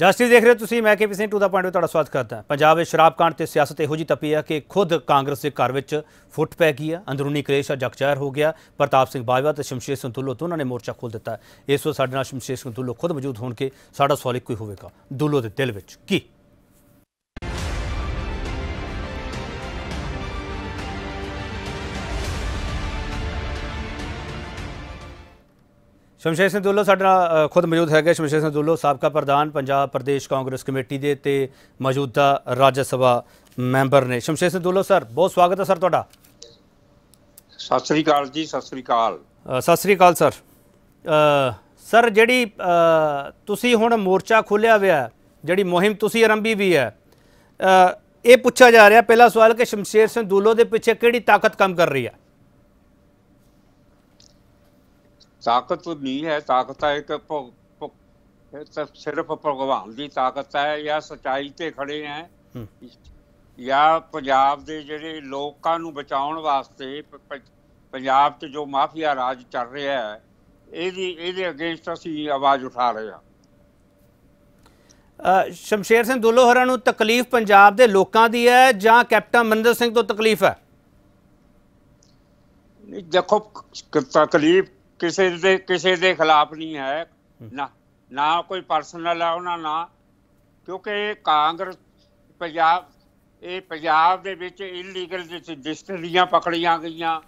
justice ਦੇਖ ਰਹੇ ਤੁਸੀਂ ਮੈਂ KP Singh to the point ਵਿੱਚ ਤੁਹਾਡਾ ਸਵਾਗਤ ਕਰਦਾ ਪੰਜਾਬ ਵਿੱਚ ਸ਼ਰਾਬ ਕਾਂਡ ਤੇ ਸਿਆਸਤ ਇਹੋ ਜੀ ਤਪੀ ਆ ਕਿ ਖੁਦ ਕਾਂਗਰਸ ਦੇ ਘਰ ਵਿੱਚ ਫੁੱਟ ਪੈ ਗਈ ਆ ਅੰਦਰੂਨੀ ਕਲੇਸ਼ ਆ ਜਗਜ਼ਾਹਿਰ ਹੋ ਗਿਆ ਪ੍ਰਤਾਪ ਸਿੰਘ ਬਾਜਵਾ ਤੇ ਸ਼ਮਸ਼ੇਰ ਤੋਂ ਉਹਨਾਂ ਨੇ ਮੋਰਚਾ ਖੋਲ ਦਿੱਤਾ ਇਸ ਵਕਤ ਸਾਡੇ ਨਾਲ ਸ਼ਮਸ਼ੇਰ ਸੰਤੁੱਲੋ ਖੁਦ ਮੌਜੂਦ ਹੋਣ ਕੇ ਸਾਡਾ ਸਵਾਲ ਇੱਕੋ ਹੀ ਹੋਵੇਗਾ ਦੁੱਲੋ ਦੇ ਦਿਲ ਵਿੱਚ ਕੀ ਸ਼ਮਸ਼ੇਰ ਸਿੰਘ ਦੁੱਲੋ ਸਾਡਾ ਖੁਦ ਮੌਜੂਦ ਹੈਗੇ ਸ਼ਮਸ਼ੇਰ ਸਿੰਘ ਦੁੱਲੋ ਸਾਬਕਾ ਪ੍ਰਧਾਨ ਪੰਜਾਬ ਪ੍ਰਦੇਸ਼ ਕਾਂਗਰਸ ਕਮੇਟੀ ਦੇ ਤੇ ਮੌਜੂਦਾ ਰਾਜ ਸਭਾ ਮੈਂਬਰ ਨੇ ਸ਼ਮਸ਼ੇਰ ਸਿੰਘ ਦੁੱਲੋ ਸਰ ਬਹੁਤ ਸਵਾਗਤ ਹੈ ਸਰ ਤੁਹਾਡਾ ਸਤਿ ਸ੍ਰੀ ਅਕਾਲ ਜੀ ਸਤਿ ਸ੍ਰੀ ਅਕਾਲ ਸਤਿ ਸ੍ਰੀ ਅਕਾਲ ਸਰ ਸਰ ਜਿਹੜੀ ਤੁਸੀਂ ਹੁਣ ਮੋਰਚਾ ਖੋਲਿਆ ਹੋਇਆ ਜਿਹੜੀ ਮੁਹਿੰਮ ਤੁਸੀਂ ਆਰੰਭੀ ਵੀ ਹੈ ਇਹ ਪੁੱਛਿਆ ਜਾ ਰਿਹਾ ਪਹਿਲਾ ਸਵਾਲ ਕਿ ਸ਼ਮਸ਼ੇਰ ਸਿੰਘ ਦੁੱਲੋ ਦੇ ਪਿੱਛੇ ਕਿਹੜੀ ਤਾਕਤ ਕੰਮ ਕਰ ਰਹੀ ਹੈ ਤਾਕਤ ਨਹੀਂ ਹੈ ਤਾਕਤ ਹੈ ਇੱਕ ਸਿਰਫ ਭਗਵਾਨ ਦੀ ਤਾਕਤ ਹੈ ਜਾਂ ਸਚਾਈ ਤੇ ਖੜੇ ਹੈ ਜਾਂ ਪੰਜਾਬ ਦੇ ਜਿਹੜੇ ਲੋਕਾਂ ਨੂੰ ਬਚਾਉਣ ਵਾਸਤੇ ਪੰਜਾਬ 'ਚ ਜੋ ਮਾਫੀਆ ਰਾਜ ਚੱਲ ਰਿਹਾ ਹੈ ਇਹਦੀ ਇਹਦੇ ਅਗੇਂਸਟ ਅਸੀਂ ਆਵਾਜ਼ ਉਠਾ ਰਹੇ ਹਾਂ ਸ਼ਮਸ਼ੇਰ ਸਿੰਘ ਦੁੱਲੋ ਹਰਾਂ ਨੂੰ ਤਕਲੀਫ ਪੰਜਾਬ ਦੇ ਲੋਕਾਂ ਦੀ ਹੈ ਜਾਂ ਕੈਪਟਨ ਮੰਦਰ ਸਿੰਘ ਤੋਂ ਤਕਲੀਫ ਹੈ ਦੇਖੋ ਤਕਲੀਫ ਕਿਸੇ ਦੇ ਕਿਸੇ ਦੇ ਖਿਲਾਫ ਨਹੀਂ ਹੈ ਨਾ ਨਾ ਕੋਈ ਪਰਸਨਲ ਹੈ ਉਹਨਾਂ ਨਾਲ ਕਿਉਂਕਿ ਕਾਂਗਰਸ ਪੰਜਾਬ ਇਹ ਪੰਜਾਬ ਦੇ ਵਿੱਚ ਇਲੀਗਲ ਡਿਸਟਰੀਆਂ ਪਕੜੀਆਂ ਗਈਆਂ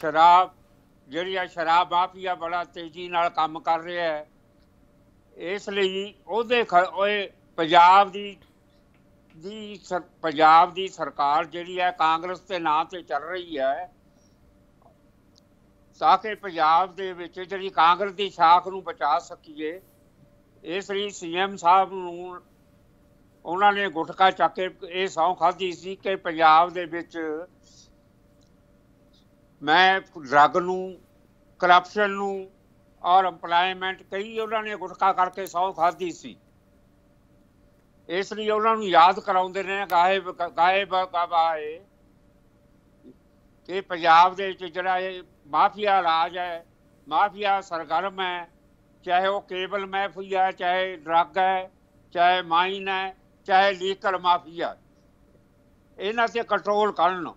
ਸ਼ਰਾਬ ਜਿਹੜੀ ਆ ਸ਼ਰਾਬ ਮਾਫੀਆ ਬੜਾ ਤੇਜ਼ੀ ਨਾਲ ਕੰਮ ਕਰ ਰਿਹਾ ਹੈ ਇਸ ਲਈ ਉਹਦੇ ਓਏ ਪੰਜਾਬ ਦੀ ਦੀ ਪੰਜਾਬ ਦੀ ਸਰਕਾਰ ਜਿਹੜੀ ਹੈ ਕਾਂਗਰਸ ਦੇ ਨਾਂ ਤੇ ਚੱਲ ਰਹੀ ਹੈ ਤਾਂ ਕਿ ਪੰਜਾਬ ਦੇ ਵਿੱਚ ਜਿਹੜੀ ਕਾਂਗਰਸ ਦੀ ਸ਼ਾਖ ਨੂੰ ਬਚਾ ਸਕੀਏ ਇਸ ਲਈ ਸੀਐਮ ਸਾਹਿਬ ਨੂੰ ਉਹਨਾਂ ਨੇ ਗੁਟਕਾ ਚੱਕ ਕੇ ਇਹ ਸੌਂ ਖਾਧੀ ਸੀ ਕਿ ਪੰਜਾਬ ਦੇ ਵਿੱਚ ਮੈਂ ਡਰਗ ਨੂੰ ਕਰਪਸ਼ਨ ਨੂੰ ਔਰ ਐਮਪਲਾਇਮੈਂਟ ਕਈ ਉਹਨਾਂ ਨੇ ਗੁਟਕਾ ਕਰਕੇ ਸੌ ਖਾਧੀ ਸੀ ਇਸ ਲਈ ਉਹਨਾਂ ਨੂੰ ਯਾਦ ਕਰਾਉਂਦੇ ਨੇ ਗਾਇਬ ਗਾਇਬ ਕਬਾਏ ਕਿ ਪੰਜਾਬ ਦੇ ਵਿੱਚ ਜਿਹੜਾ ਇਹ माफिया राज है माफिया ਸਰਗਰਮ ਹੈ चाहे वो ਕੇਬਲ ਮਾਫੀਆ है चाहे ड्रग है ਚਾਹੇ ਮਾਈਨ ਹੈ ਚਾਹੇ ਲੀਕਰ ਮਾਫੀਆ ਇਹਨਾਂ ਤੇ ਕੰਟਰੋਲ ਕਰਨ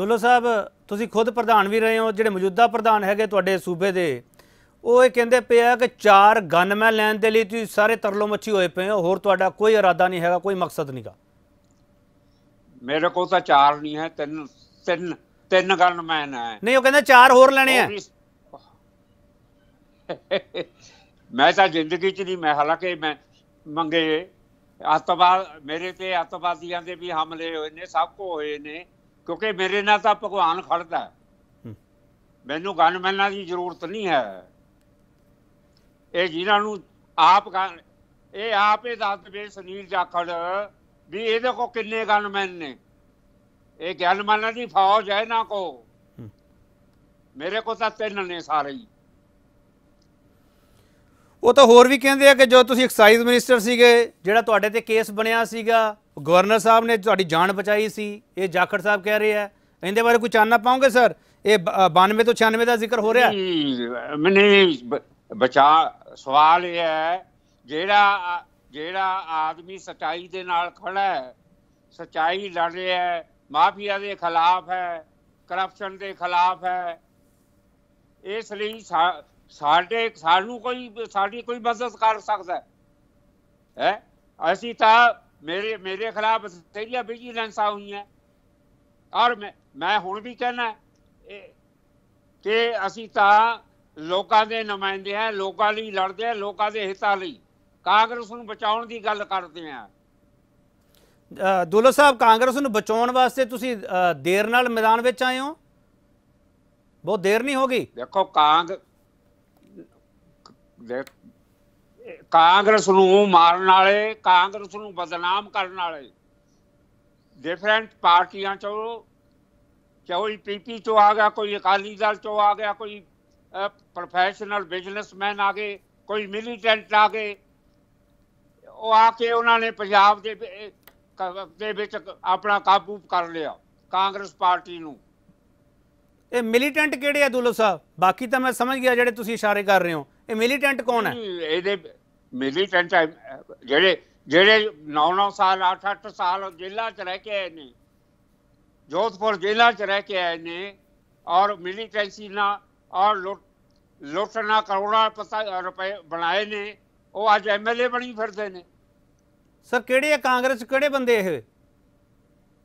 ਦੋਲੋ ਸਾਹਿਬ ਤੁਸੀਂ ਖੁਦ ਪ੍ਰਧਾਨ ਵੀ ਰਹੇ ਹੋ ਜਿਹੜੇ ਮੌਜੂਦਾ ਪ੍ਰਧਾਨ ਹੈਗੇ ਤੁਹਾਡੇ ਸੂਬੇ ਦੇ ਉਹ ਇਹ ਕਹਿੰਦੇ ਪਏ ਆ ਕਿ ਚਾਰ ਗਨ ਮੈਂ ਲੈਣ ਦੇ ਲਈ ਤੁਸੀਂ ਸਾਰੇ ਤਰਲੋ ਮੱਛੀ ਹੋਏ ਪਏ ਹੋ ਹੋਰ ਤੁਹਾਡਾ ਕੋਈ ਇਰਾਦਾ ਨਹੀਂ ਹੈਗਾ ਕੋਈ ਮਕਸਦ ਨਹੀਂਗਾ ਮੇਰੇ ਕੋਲ ਤਾਂ ਚਾਰ ਨਹੀਂ ਹੈ ਤਿੰਨ ਤਿੰਨ ਤਿੰਨ ਗਨਮੈਨ ਹੈ ਨਹੀਂ ਉਹ ਕਹਿੰਦਾ ਚਾਰ ਹੋਰ ਲੈਣੇ ਆ ਮੈਂ ਤਾਂ ਜ਼ਿੰਦਗੀ 'ਚ ਨਹੀਂ ਮੈਂ ਹਾਲਾਂਕਿ ਮੈਂ ਮੰਗੇ ਅੱਤਵਾਦ ਮੇਰੇ ਤੇ ਅੱਤਵਾਦੀਆਂ ਦੇ ਵੀ ਹਮਲੇ ਹੋਏ ਨੇ ਸਭ ਕੋ ਹੋਏ ਨੇ ਕਿਉਂਕਿ ਮੇਰੇ ਨਾਲ ਤਾਂ ਭਗਵਾਨ ਖੜਦਾ ਮੈਨੂੰ ਮੈਨਾਂ ਦੀ ਜ਼ਰੂਰਤ ਨਹੀਂ ਹੈ ਇਹ ਜਿਨ੍ਹਾਂ ਨੂੰ ਆਪ ਇਹ ਆਪੇ ਦੱਸ ਦੇ ਸੁਨੀਲ ਜਾਖੜ ਵੀ ਇਹਦੇ ਕੋ ਕਿੰਨੇ ਗਨਮੈਨ ਨੇ ਇਹ ਗਿਆਨਮਾਨਾਂ ਦੀ ਫੌਜ ਹੈ ਨਾ ਕੋ ਮੇਰੇ ਕੋ ਤਾਂ ਤਿੰਨ ਨੇ ਸਾਰੇ ਹੀ ਉਹ ਤਾਂ ਹੋਰ ਵੀ ਕਹਿੰਦੇ ਆ ਕਿ ਜੋ ਤੁਸੀਂ ਐਕਸਾਈਜ਼ ਮਿਨਿਸਟਰ ਸੀਗੇ ਜਿਹੜਾ ਤੁਹਾਡੇ ਤੇ ਕੇਸ ਬਣਿਆ ਸੀਗਾ ਗਵਰਨਰ ਸਾਹਿਬ ਨੇ ਤੁਹਾਡੀ ਜਾਨ ਬਚਾਈ ਸੀ ਇਹ ਜਾਖੜ ਸਾਹਿਬ ਕਹਿ ਰਹੇ ਆ ਇਹਦੇ ਬਾਰੇ ਕੋਈ ਚਾਨਣਾ ਪਾਉਂਗੇ ਸਰ ਇਹ 92 ਤੋਂ 96 ਦਾ ਜ਼ਿਕਰ ਹੋ ਰਿਹਾ ਮੈਨੇ ਬਚਾ ਸਵਾਲ ਇਹ ਹੈ ਜਿਹੜਾ ਜਿਹੜਾ ਆਦਮੀ ਸਚਾਈ ਦੇ ਨਾਲ ਖੜਾ ਹੈ ਸਚਾਈ ਲੜ ਰਿਹਾ ਹੈ ਮਾਫੀਆ ਦੇ ਖਿਲਾਫ ਹੈ ਕਰਪਸ਼ਨ ਦੇ ਖਿਲਾਫ ਹੈ ਇਸ ਲਈ ਸਾਡੇ ਸਾਨੂੰ ਕੋਈ ਸਾਡੀ ਕੋਈ ਮਦਦ ਕਰ ਸਕਦਾ ਹੈ ਅਸੀਂ ਤਾਂ ਮੇਰੇ ਮੇਰੇ ਖਿਲਾਫ ਸਹੀ ਵਿਜੀਲੈਂਸਾਂ ਹੋਈਆਂ ਔਰ ਮੈਂ ਮੈਂ ਹੁਣ ਵੀ ਕਹਿਣਾ ਕਿ ਅਸੀਂ ਤਾਂ ਲੋਕਾਂ ਦੇ ਨੁਮਾਇੰਦੇ ਆ ਲੋਕਾਂ ਲਈ ਲੜਦੇ ਆ ਲੋਕਾਂ ਦੇ ਹਿੱਤਾਂ ਲਈ ਕਾਂਗਰਸ ਨੂੰ ਬਚਾਉਣ ਦੀ ਗੱਲ ਕਰਦੇ ਆ ਦੋਲੋ ਸਾਹਿਬ ਕਾਂਗਰਸ ਨੂੰ ਬਚਾਉਣ ਵਾਸਤੇ ਤੁਸੀਂ ਦੇਰ ਨਾਲ ਮੈਦਾਨ ਵਿੱਚ ਆਏ ਹੋ ਬਹੁਤ ਦੇਰ ਨਹੀਂ ਹੋ ਗਈ ਦੇਖੋ ਕਾਂਗ ਕਾਂਗਰਸ ਨੂੰ ਮਾਰਨ ਵਾਲੇ ਕਾਂਗਰਸ ਨੂੰ ਬਦਨਾਮ ਕਰਨ ਵਾਲੇ ਡਿਫਰੈਂਟ ਪਾਰਟੀਆਂ ਚੋਂ ਕੋਈ ਪੀਪੀ e ਚੋਂ ਆ ਗਿਆ ਕੋਈ ਅਕਾਲੀ ਦਲ ਚੋਂ ਆ ਗਿਆ ਕੋਈ ਪ੍ਰੋਫੈਸ਼ਨਲ ਬਿਜ਼ਨਸਮੈਨ ਆ ਗਏ ਕੋਈ ਮਿਲੀਟੈਂਟ ਆ ਗਏ ਉਹ ਆ ਕੇ ਉਹਨਾਂ ਨੇ ਪੰਜਾਬ ਦੇ ਦੇ ਵਿੱਚ ਆਪਣਾ ਕਾਬੂ ਕਰ ਲਿਆ ਕਾਂਗਰਸ ਪਾਰਟੀ ਨੂੰ ਇਹ ਮਿਲੀਟੈਂਟ ਕਿਹੜੇ ਆ ਦੁੱਲੋ ਸਾਹਿਬ ਬਾਕੀ ਤਾਂ ਮੈਂ ਸਮਝ ਗਿਆ ਜਿਹੜੇ ਤੁਸੀਂ ਇਸ਼ਾਰੇ ਕਰ ਰਹੇ ਹੋ ਇਹ ਮਿਲੀਟੈਂਟ ਕੌਣ ਹੈ ਇਹਦੇ ਮਿਲੀਟੈਂਟ ਜਿਹੜੇ ਜਿਹੜੇ 9-9 ਸਾਲ 8-8 ਸਾਲ ਜੇਲ੍ਹਾਂ 'ਚ ਰਹਿ ਕੇ ਆਏ ਨੇ ਜੋਧਪੁਰ ਜੇਲ੍ਹਾਂ 'ਚ ਰਹਿ ਕੇ ਆਏ ਨੇ ਔਰ ਮਿਲੀਟੈਂਸੀ ਨਾਲ ਔਰ ਲੁੱਟਣਾ ਕਰੋੜਾਂ ਪਤਾ ਰੁਪਏ ਬਣਾਏ ਨੇ ਉਹ ਅੱਜ ਐਮਐਲਏ ਬਣੀ ਫਿਰਦੇ ਨੇ ਸਰ ਕਿਹੜੇ ਆ ਕਾਂਗਰਸ ਕਿਹੜੇ ਬੰਦੇ ਇਹ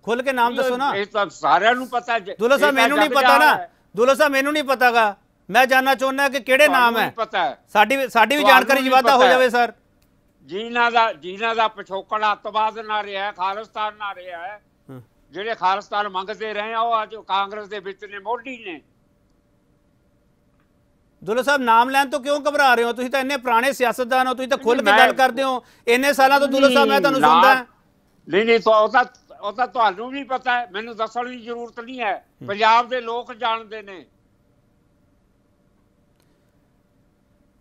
ਖੁੱਲ ਕੇ ਨਾਮ ਦੱਸੋ ਨਾ ਇਹ ਤਾਂ ਸਾਰਿਆਂ ਨੂੰ ਪਤਾ ਹੈ ਦੁਲਾ ਸਾਹਿਬ ਮੈਨੂੰ ਨਹੀਂ ਪਤਾ ਨਾ ਦੁਲਾ ਸਾਹਿਬ ਮੈਨੂੰ ਨਹੀਂ ਪਤਾਗਾ ਮੈਂ ਜਾਨਣਾ ਚਾਹੁੰਦਾ ਕਿ ਕਿਹੜੇ ਨਾਮ ਹੈ ਸਾਡੀ ਸਾਡੀ ਵੀ ਜਾਣਕਾਰੀ ਜਵਾਦਾ ਹੋ ਜਾਵੇ ਸਰ ਜਿਨ੍ਹਾਂ ਦਾ ਜਿਨ੍ਹਾਂ ਦਾ ਪਿਛੋਕੜ ਅਤਵਾਦ ਨਾ ਰਿਹਾ ਹੈ ਖਾਲਿਸਤਾਨ ਰਿਹਾ ਹੈ ਜਿਹੜੇ ਖਾਲਸਤਾਨ ਮੰਗਦੇ ਰਹੇ ਆ ਉਹ ਅੱਜ ਕਾਂਗਰਸ ਦੇ ਵਿੱਚ ਨੇ ਮੋਢੀ ਨੇ ਦੁੱਲੋ ਸਾਹਿਬ ਨਾਮ ਲੈਣ ਤੋਂ ਕਿਉਂ ਘਬਰਾ ਰਹੇ ਹੋ ਤੁਸੀਂ ਤਾਂ ਇੰਨੇ ਪੁਰਾਣੇ ਸਿਆਸਤਦਾਨ ਹੋ ਤੁਸੀਂ ਤਾਂ ਖੁੱਲ ਕੇ ਗੱਲ ਕਰਦੇ ਹੋ ਇੰਨੇ ਸਾਲਾਂ ਤੋਂ ਦੁੱਲੋ ਸਾਹਿਬ ਮੈਂ ਤੁਹਾਨੂੰ ਸੁਣਦਾ ਨਹੀਂ ਨਹੀਂ ਤਾਂ ਉਹ ਤਾਂ ਉਹ ਤਾਂ ਤੁਹਾਨੂੰ ਵੀ ਪਤਾ ਹੈ ਮੈਨੂੰ ਦੱਸਣ ਦੀ ਜ਼ਰੂਰਤ ਨਹੀਂ ਹੈ ਪੰਜਾਬ ਦੇ ਲੋਕ ਜਾਣਦੇ ਨੇ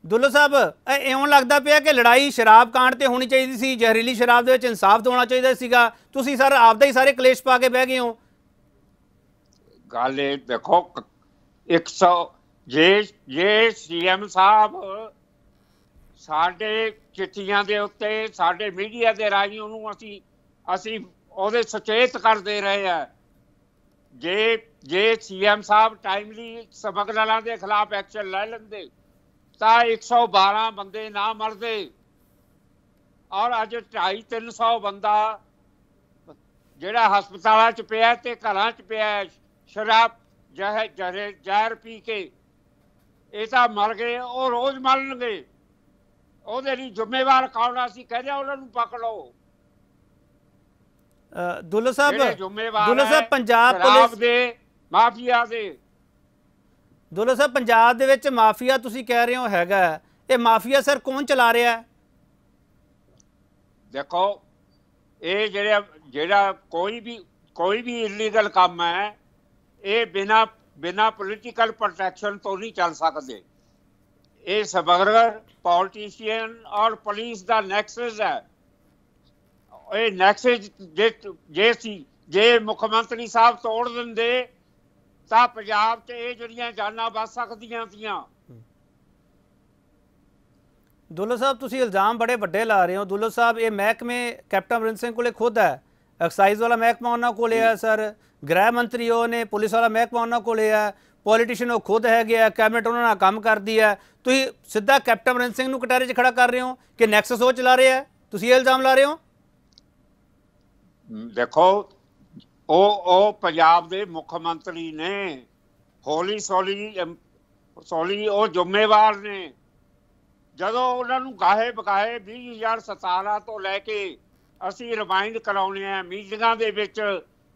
ਦੁੱਲੋ ਸਾਹਿਬ ਐ ਇਉਂ ਲੱਗਦਾ ਪਿਆ ਕਿ ਲੜਾਈ ਸ਼ਰਾਬ ਕਾਂਡ ਤੇ ਹੋਣੀ ਚਾਹੀਦੀ ਸੀ ਜ਼ਹਿਰੀਲੀ ਸ਼ਰਾਬ ਦੇ ਵਿੱਚ ਇਨਸਾਫ ਹੋਣਾ ਚਾਹੀਦਾ ਸੀਗਾ ਤੁਸੀਂ ਸਰ ਆਪਦਾ ਹੀ ਸਾਰੇ ਕਲੇਸ਼ ਪਾ ਕੇ ਬਹਿ ਗਏ ਹੋ ਗੱਲ ਇਹ ਦੇਖੋ 100 ਜੇ ਜੇ ਸੀਐਮ ਸਾਹਿਬ ਸਾਡੇ ਚਿੱਠੀਆਂ ਦੇ ਉੱਤੇ ਸਾਡੇ ਮੀਡੀਆ ਦੇ ਰਾਹੀਂ ਉਹਨੂੰ ਅਸੀਂ ਅਸੀਂ ਉਹਦੇ ਸੁਚੇਤ ਕਰਦੇ ਰਹੇ ਆ ਜੇ ਜੇ ਸੀਐਮ ਸਾਹਿਬ ਟਾਈਮਲੀ ਨਾਲਾਂ ਦੇ ਖਿਲਾਫ ਐਕਸ਼ਨ ਲੈ ਲੈਂਦੇ ਤਾਂ 112 ਬੰਦੇ ਨਾ ਮਰਦੇ ਔਰ ਅੱਜ 2.5 300 ਬੰਦਾ ਜਿਹੜਾ ਹਸਪਤਾਲਾਂ 'ਚ ਪਿਆ ਤੇ ਘਰਾਂ 'ਚ ਪਿਆ ਸ਼ਰਾਬ ਜ਼ਹਿਰ ਜ਼ਹਿਰ ਪੀ ਕੇ ਇਹ ਤਾਂ ਮਰ ਗਏ ਉਹ ਰੋਜ਼ ਮਰਨਗੇ ਉਹਦੇ ਲਈ ਜ਼ਿੰਮੇਵਾਰ ਕੌਣ ਆ ਸੀ ਕਹਿੰਦੇ ਉਹਨਾਂ ਨੂੰ ਪਕੜ ਲਓ ਦੁੱਲੋ ਸਾਹਿਬ ਦੁੱਲੋ ਸਾਹਿਬ ਪੰਜਾਬ ਪੁਲਿਸ ਦੇ ਮਾਫੀਆ ਦੇ ਦੁੱਲੋ ਸਾਹਿਬ ਪੰਜਾਬ ਦੇ ਵਿੱਚ ਮਾਫੀਆ ਤੁਸੀਂ ਕਹਿ ਰਹੇ ਹੋ ਹੈਗਾ ਇਹ ਮਾਫੀਆ ਸਰ ਕੌਣ ਚਲਾ ਰਿਹਾ ਹੈ ਦੇਖੋ ਇਹ ਜਿਹੜਾ ਜਿਹੜਾ ਕੋਈ ਵੀ ਕੋਈ ਵੀ ਇਲੀਗਲ ਕੰਮ ਹੈ ਇਹ ਬਿਨਾ ਬਿਨਾ ਪੋਲੀਟੀਕਲ ਪ੍ਰੋਟੈਕਸ਼ਨ ਤੋਂ ਨਹੀਂ ਚੱਲ ਸਕਦੇ ਇਹ ਸਬਗਰ ਪੋਲੀਟੀਸ਼ੀਅਨ ਔਰ ਪੁਲਿਸ ਦਾ ਨੈਕਸਸ ਹੈ ਇਹ ਨੈਕਸਸ ਜੇ ਜੇ ਸੀ ਜੇ ਮੁੱਖ ਮੰਤਰੀ ਸਾਹਿਬ ਤੋੜ ਦਿੰਦੇ ਤਾਂ ਪੰਜਾਬ 'ਚ ਇਹ ਜਿਹੜੀਆਂ ਜਾਨਾਂ ਬਚ ਸਕਦੀਆਂ ਸੀਆਂ ਦੁੱਲੋ ਸਾਹਿਬ ਤੁਸੀਂ ਇਲਜ਼ਾਮ ਬੜੇ ਵੱਡੇ ਲਾ ਰਹੇ ਹੋ ਦੁੱਲੋ ਸਾਹਿਬ ਇਹ ਮਹਿਕਮੇ ਕੈਪਟਨ ਅਮਰਿੰਦਰ ਸਿੰਘ ਕੋਲੇ ਖੁਦ ਹੈ ਐਕਸਾਈਜ਼ ਵਾਲਾ ਮਹਿਕਮਾ ਉਹਨਾਂ ਕੋਲ ਹੈ ਸਰ ਗ੍ਰਹਿ ਮੰਤਰੀ ਉਹ ਨੇ ਪੁਲਿਸ ਵਾਲਾ ਮਹਿਕਮਾ ਉਹਨਾਂ ਕੋਲ ਹੈ ਪੋਲੀਟੀਸ਼ੀਅਨ ਉਹ ਖੁਦ ਹੈਗੇ ਆ ਕੈਬਨਿਟ ਉਹਨਾਂ ਨਾਲ ਕੰਮ ਕਰਦੀ ਹੈ ਤੁਸੀਂ ਸਿੱਧਾ ਕੈਪਟਨ ਅਮਰਿੰਦਰ ਸਿੰਘ ਨੂੰ ਕਟਾਰੇ 'ਚ ਖੜਾ ਕਰ ਰਹੇ ਹੋ ਕਿ ਨੈਕਸਸ ਉਹ ਚਲਾ ਰਿਹਾ ਤੁਸੀਂ ਇਹ ਇਲਜ਼ਾਮ ਲਾ ਰਹੇ ਹੋ ਦੇਖੋ ਉਹ ਉਹ ਪੰਜਾਬ ਦੇ ਮੁੱਖ ਮੰਤਰੀ ਨੇ ਹੌਲੀ ਸੌਲੀ ਸੌਲੀ ਉਹ ਜ਼ਿੰਮੇਵਾਰ ਨੇ ਜਦੋਂ ਉਹਨਾਂ ਨੂੰ ਗਾਹੇ ਬਕਾਏ 20017 ਤੋਂ ਲੈ ਕੇ ਅਸੀਂ ਰਿਮਾਈਂਡ ਕਰਾਉਨੇ ਆ ਮੀਟਿੰਗਾਂ ਦੇ ਵਿੱਚ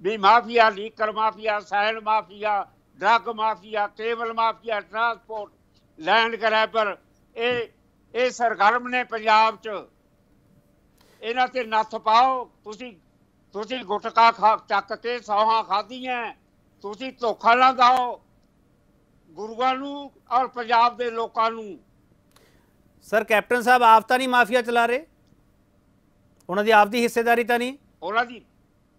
ਵੀ ਮਾਫੀਆ ਲੀਕਰ ਮਾਫੀਆ ਸਾਇਲ mafia drug mafia cable mafia transport land ਪਰ ਇਹ ਇਹ ਸਰਗਰਮ ਨੇ ਪੰਜਾਬ 'ਚ ਇਹਨਾਂ ਤੇ ਨੱਥ ਪਾਓ ਤੁਸੀਂ ਤੁਸੀਂ ਗੁਟਕਾ ਖਾ ਚੱਕ ਕੇ ਸੌਹਾਂ ਖਾਧੀਆਂ ਤੁਸੀਂ ਧੋਖਾ ਨਾ ਦਿਓ ਗੁਰੂਆਂ ਨੂੰ ਔਰ ਪੰਜਾਬ ਦੇ ਲੋਕਾਂ ਨੂੰ ਸਰ ਕੈਪਟਨ ਸਾਹਿਬ ਆਪ ਤਾਂ ਨਹੀਂ ਮਾਫੀਆ ਚਲਾ ਰਹੇ ਉਹਨਾਂ ਦੀ ਆਪਦੀ ਹਿੱਸੇਦਾਰੀ ਤਾਂ ਨਹੀਂ ਉਹਨਾਂ ਦੀ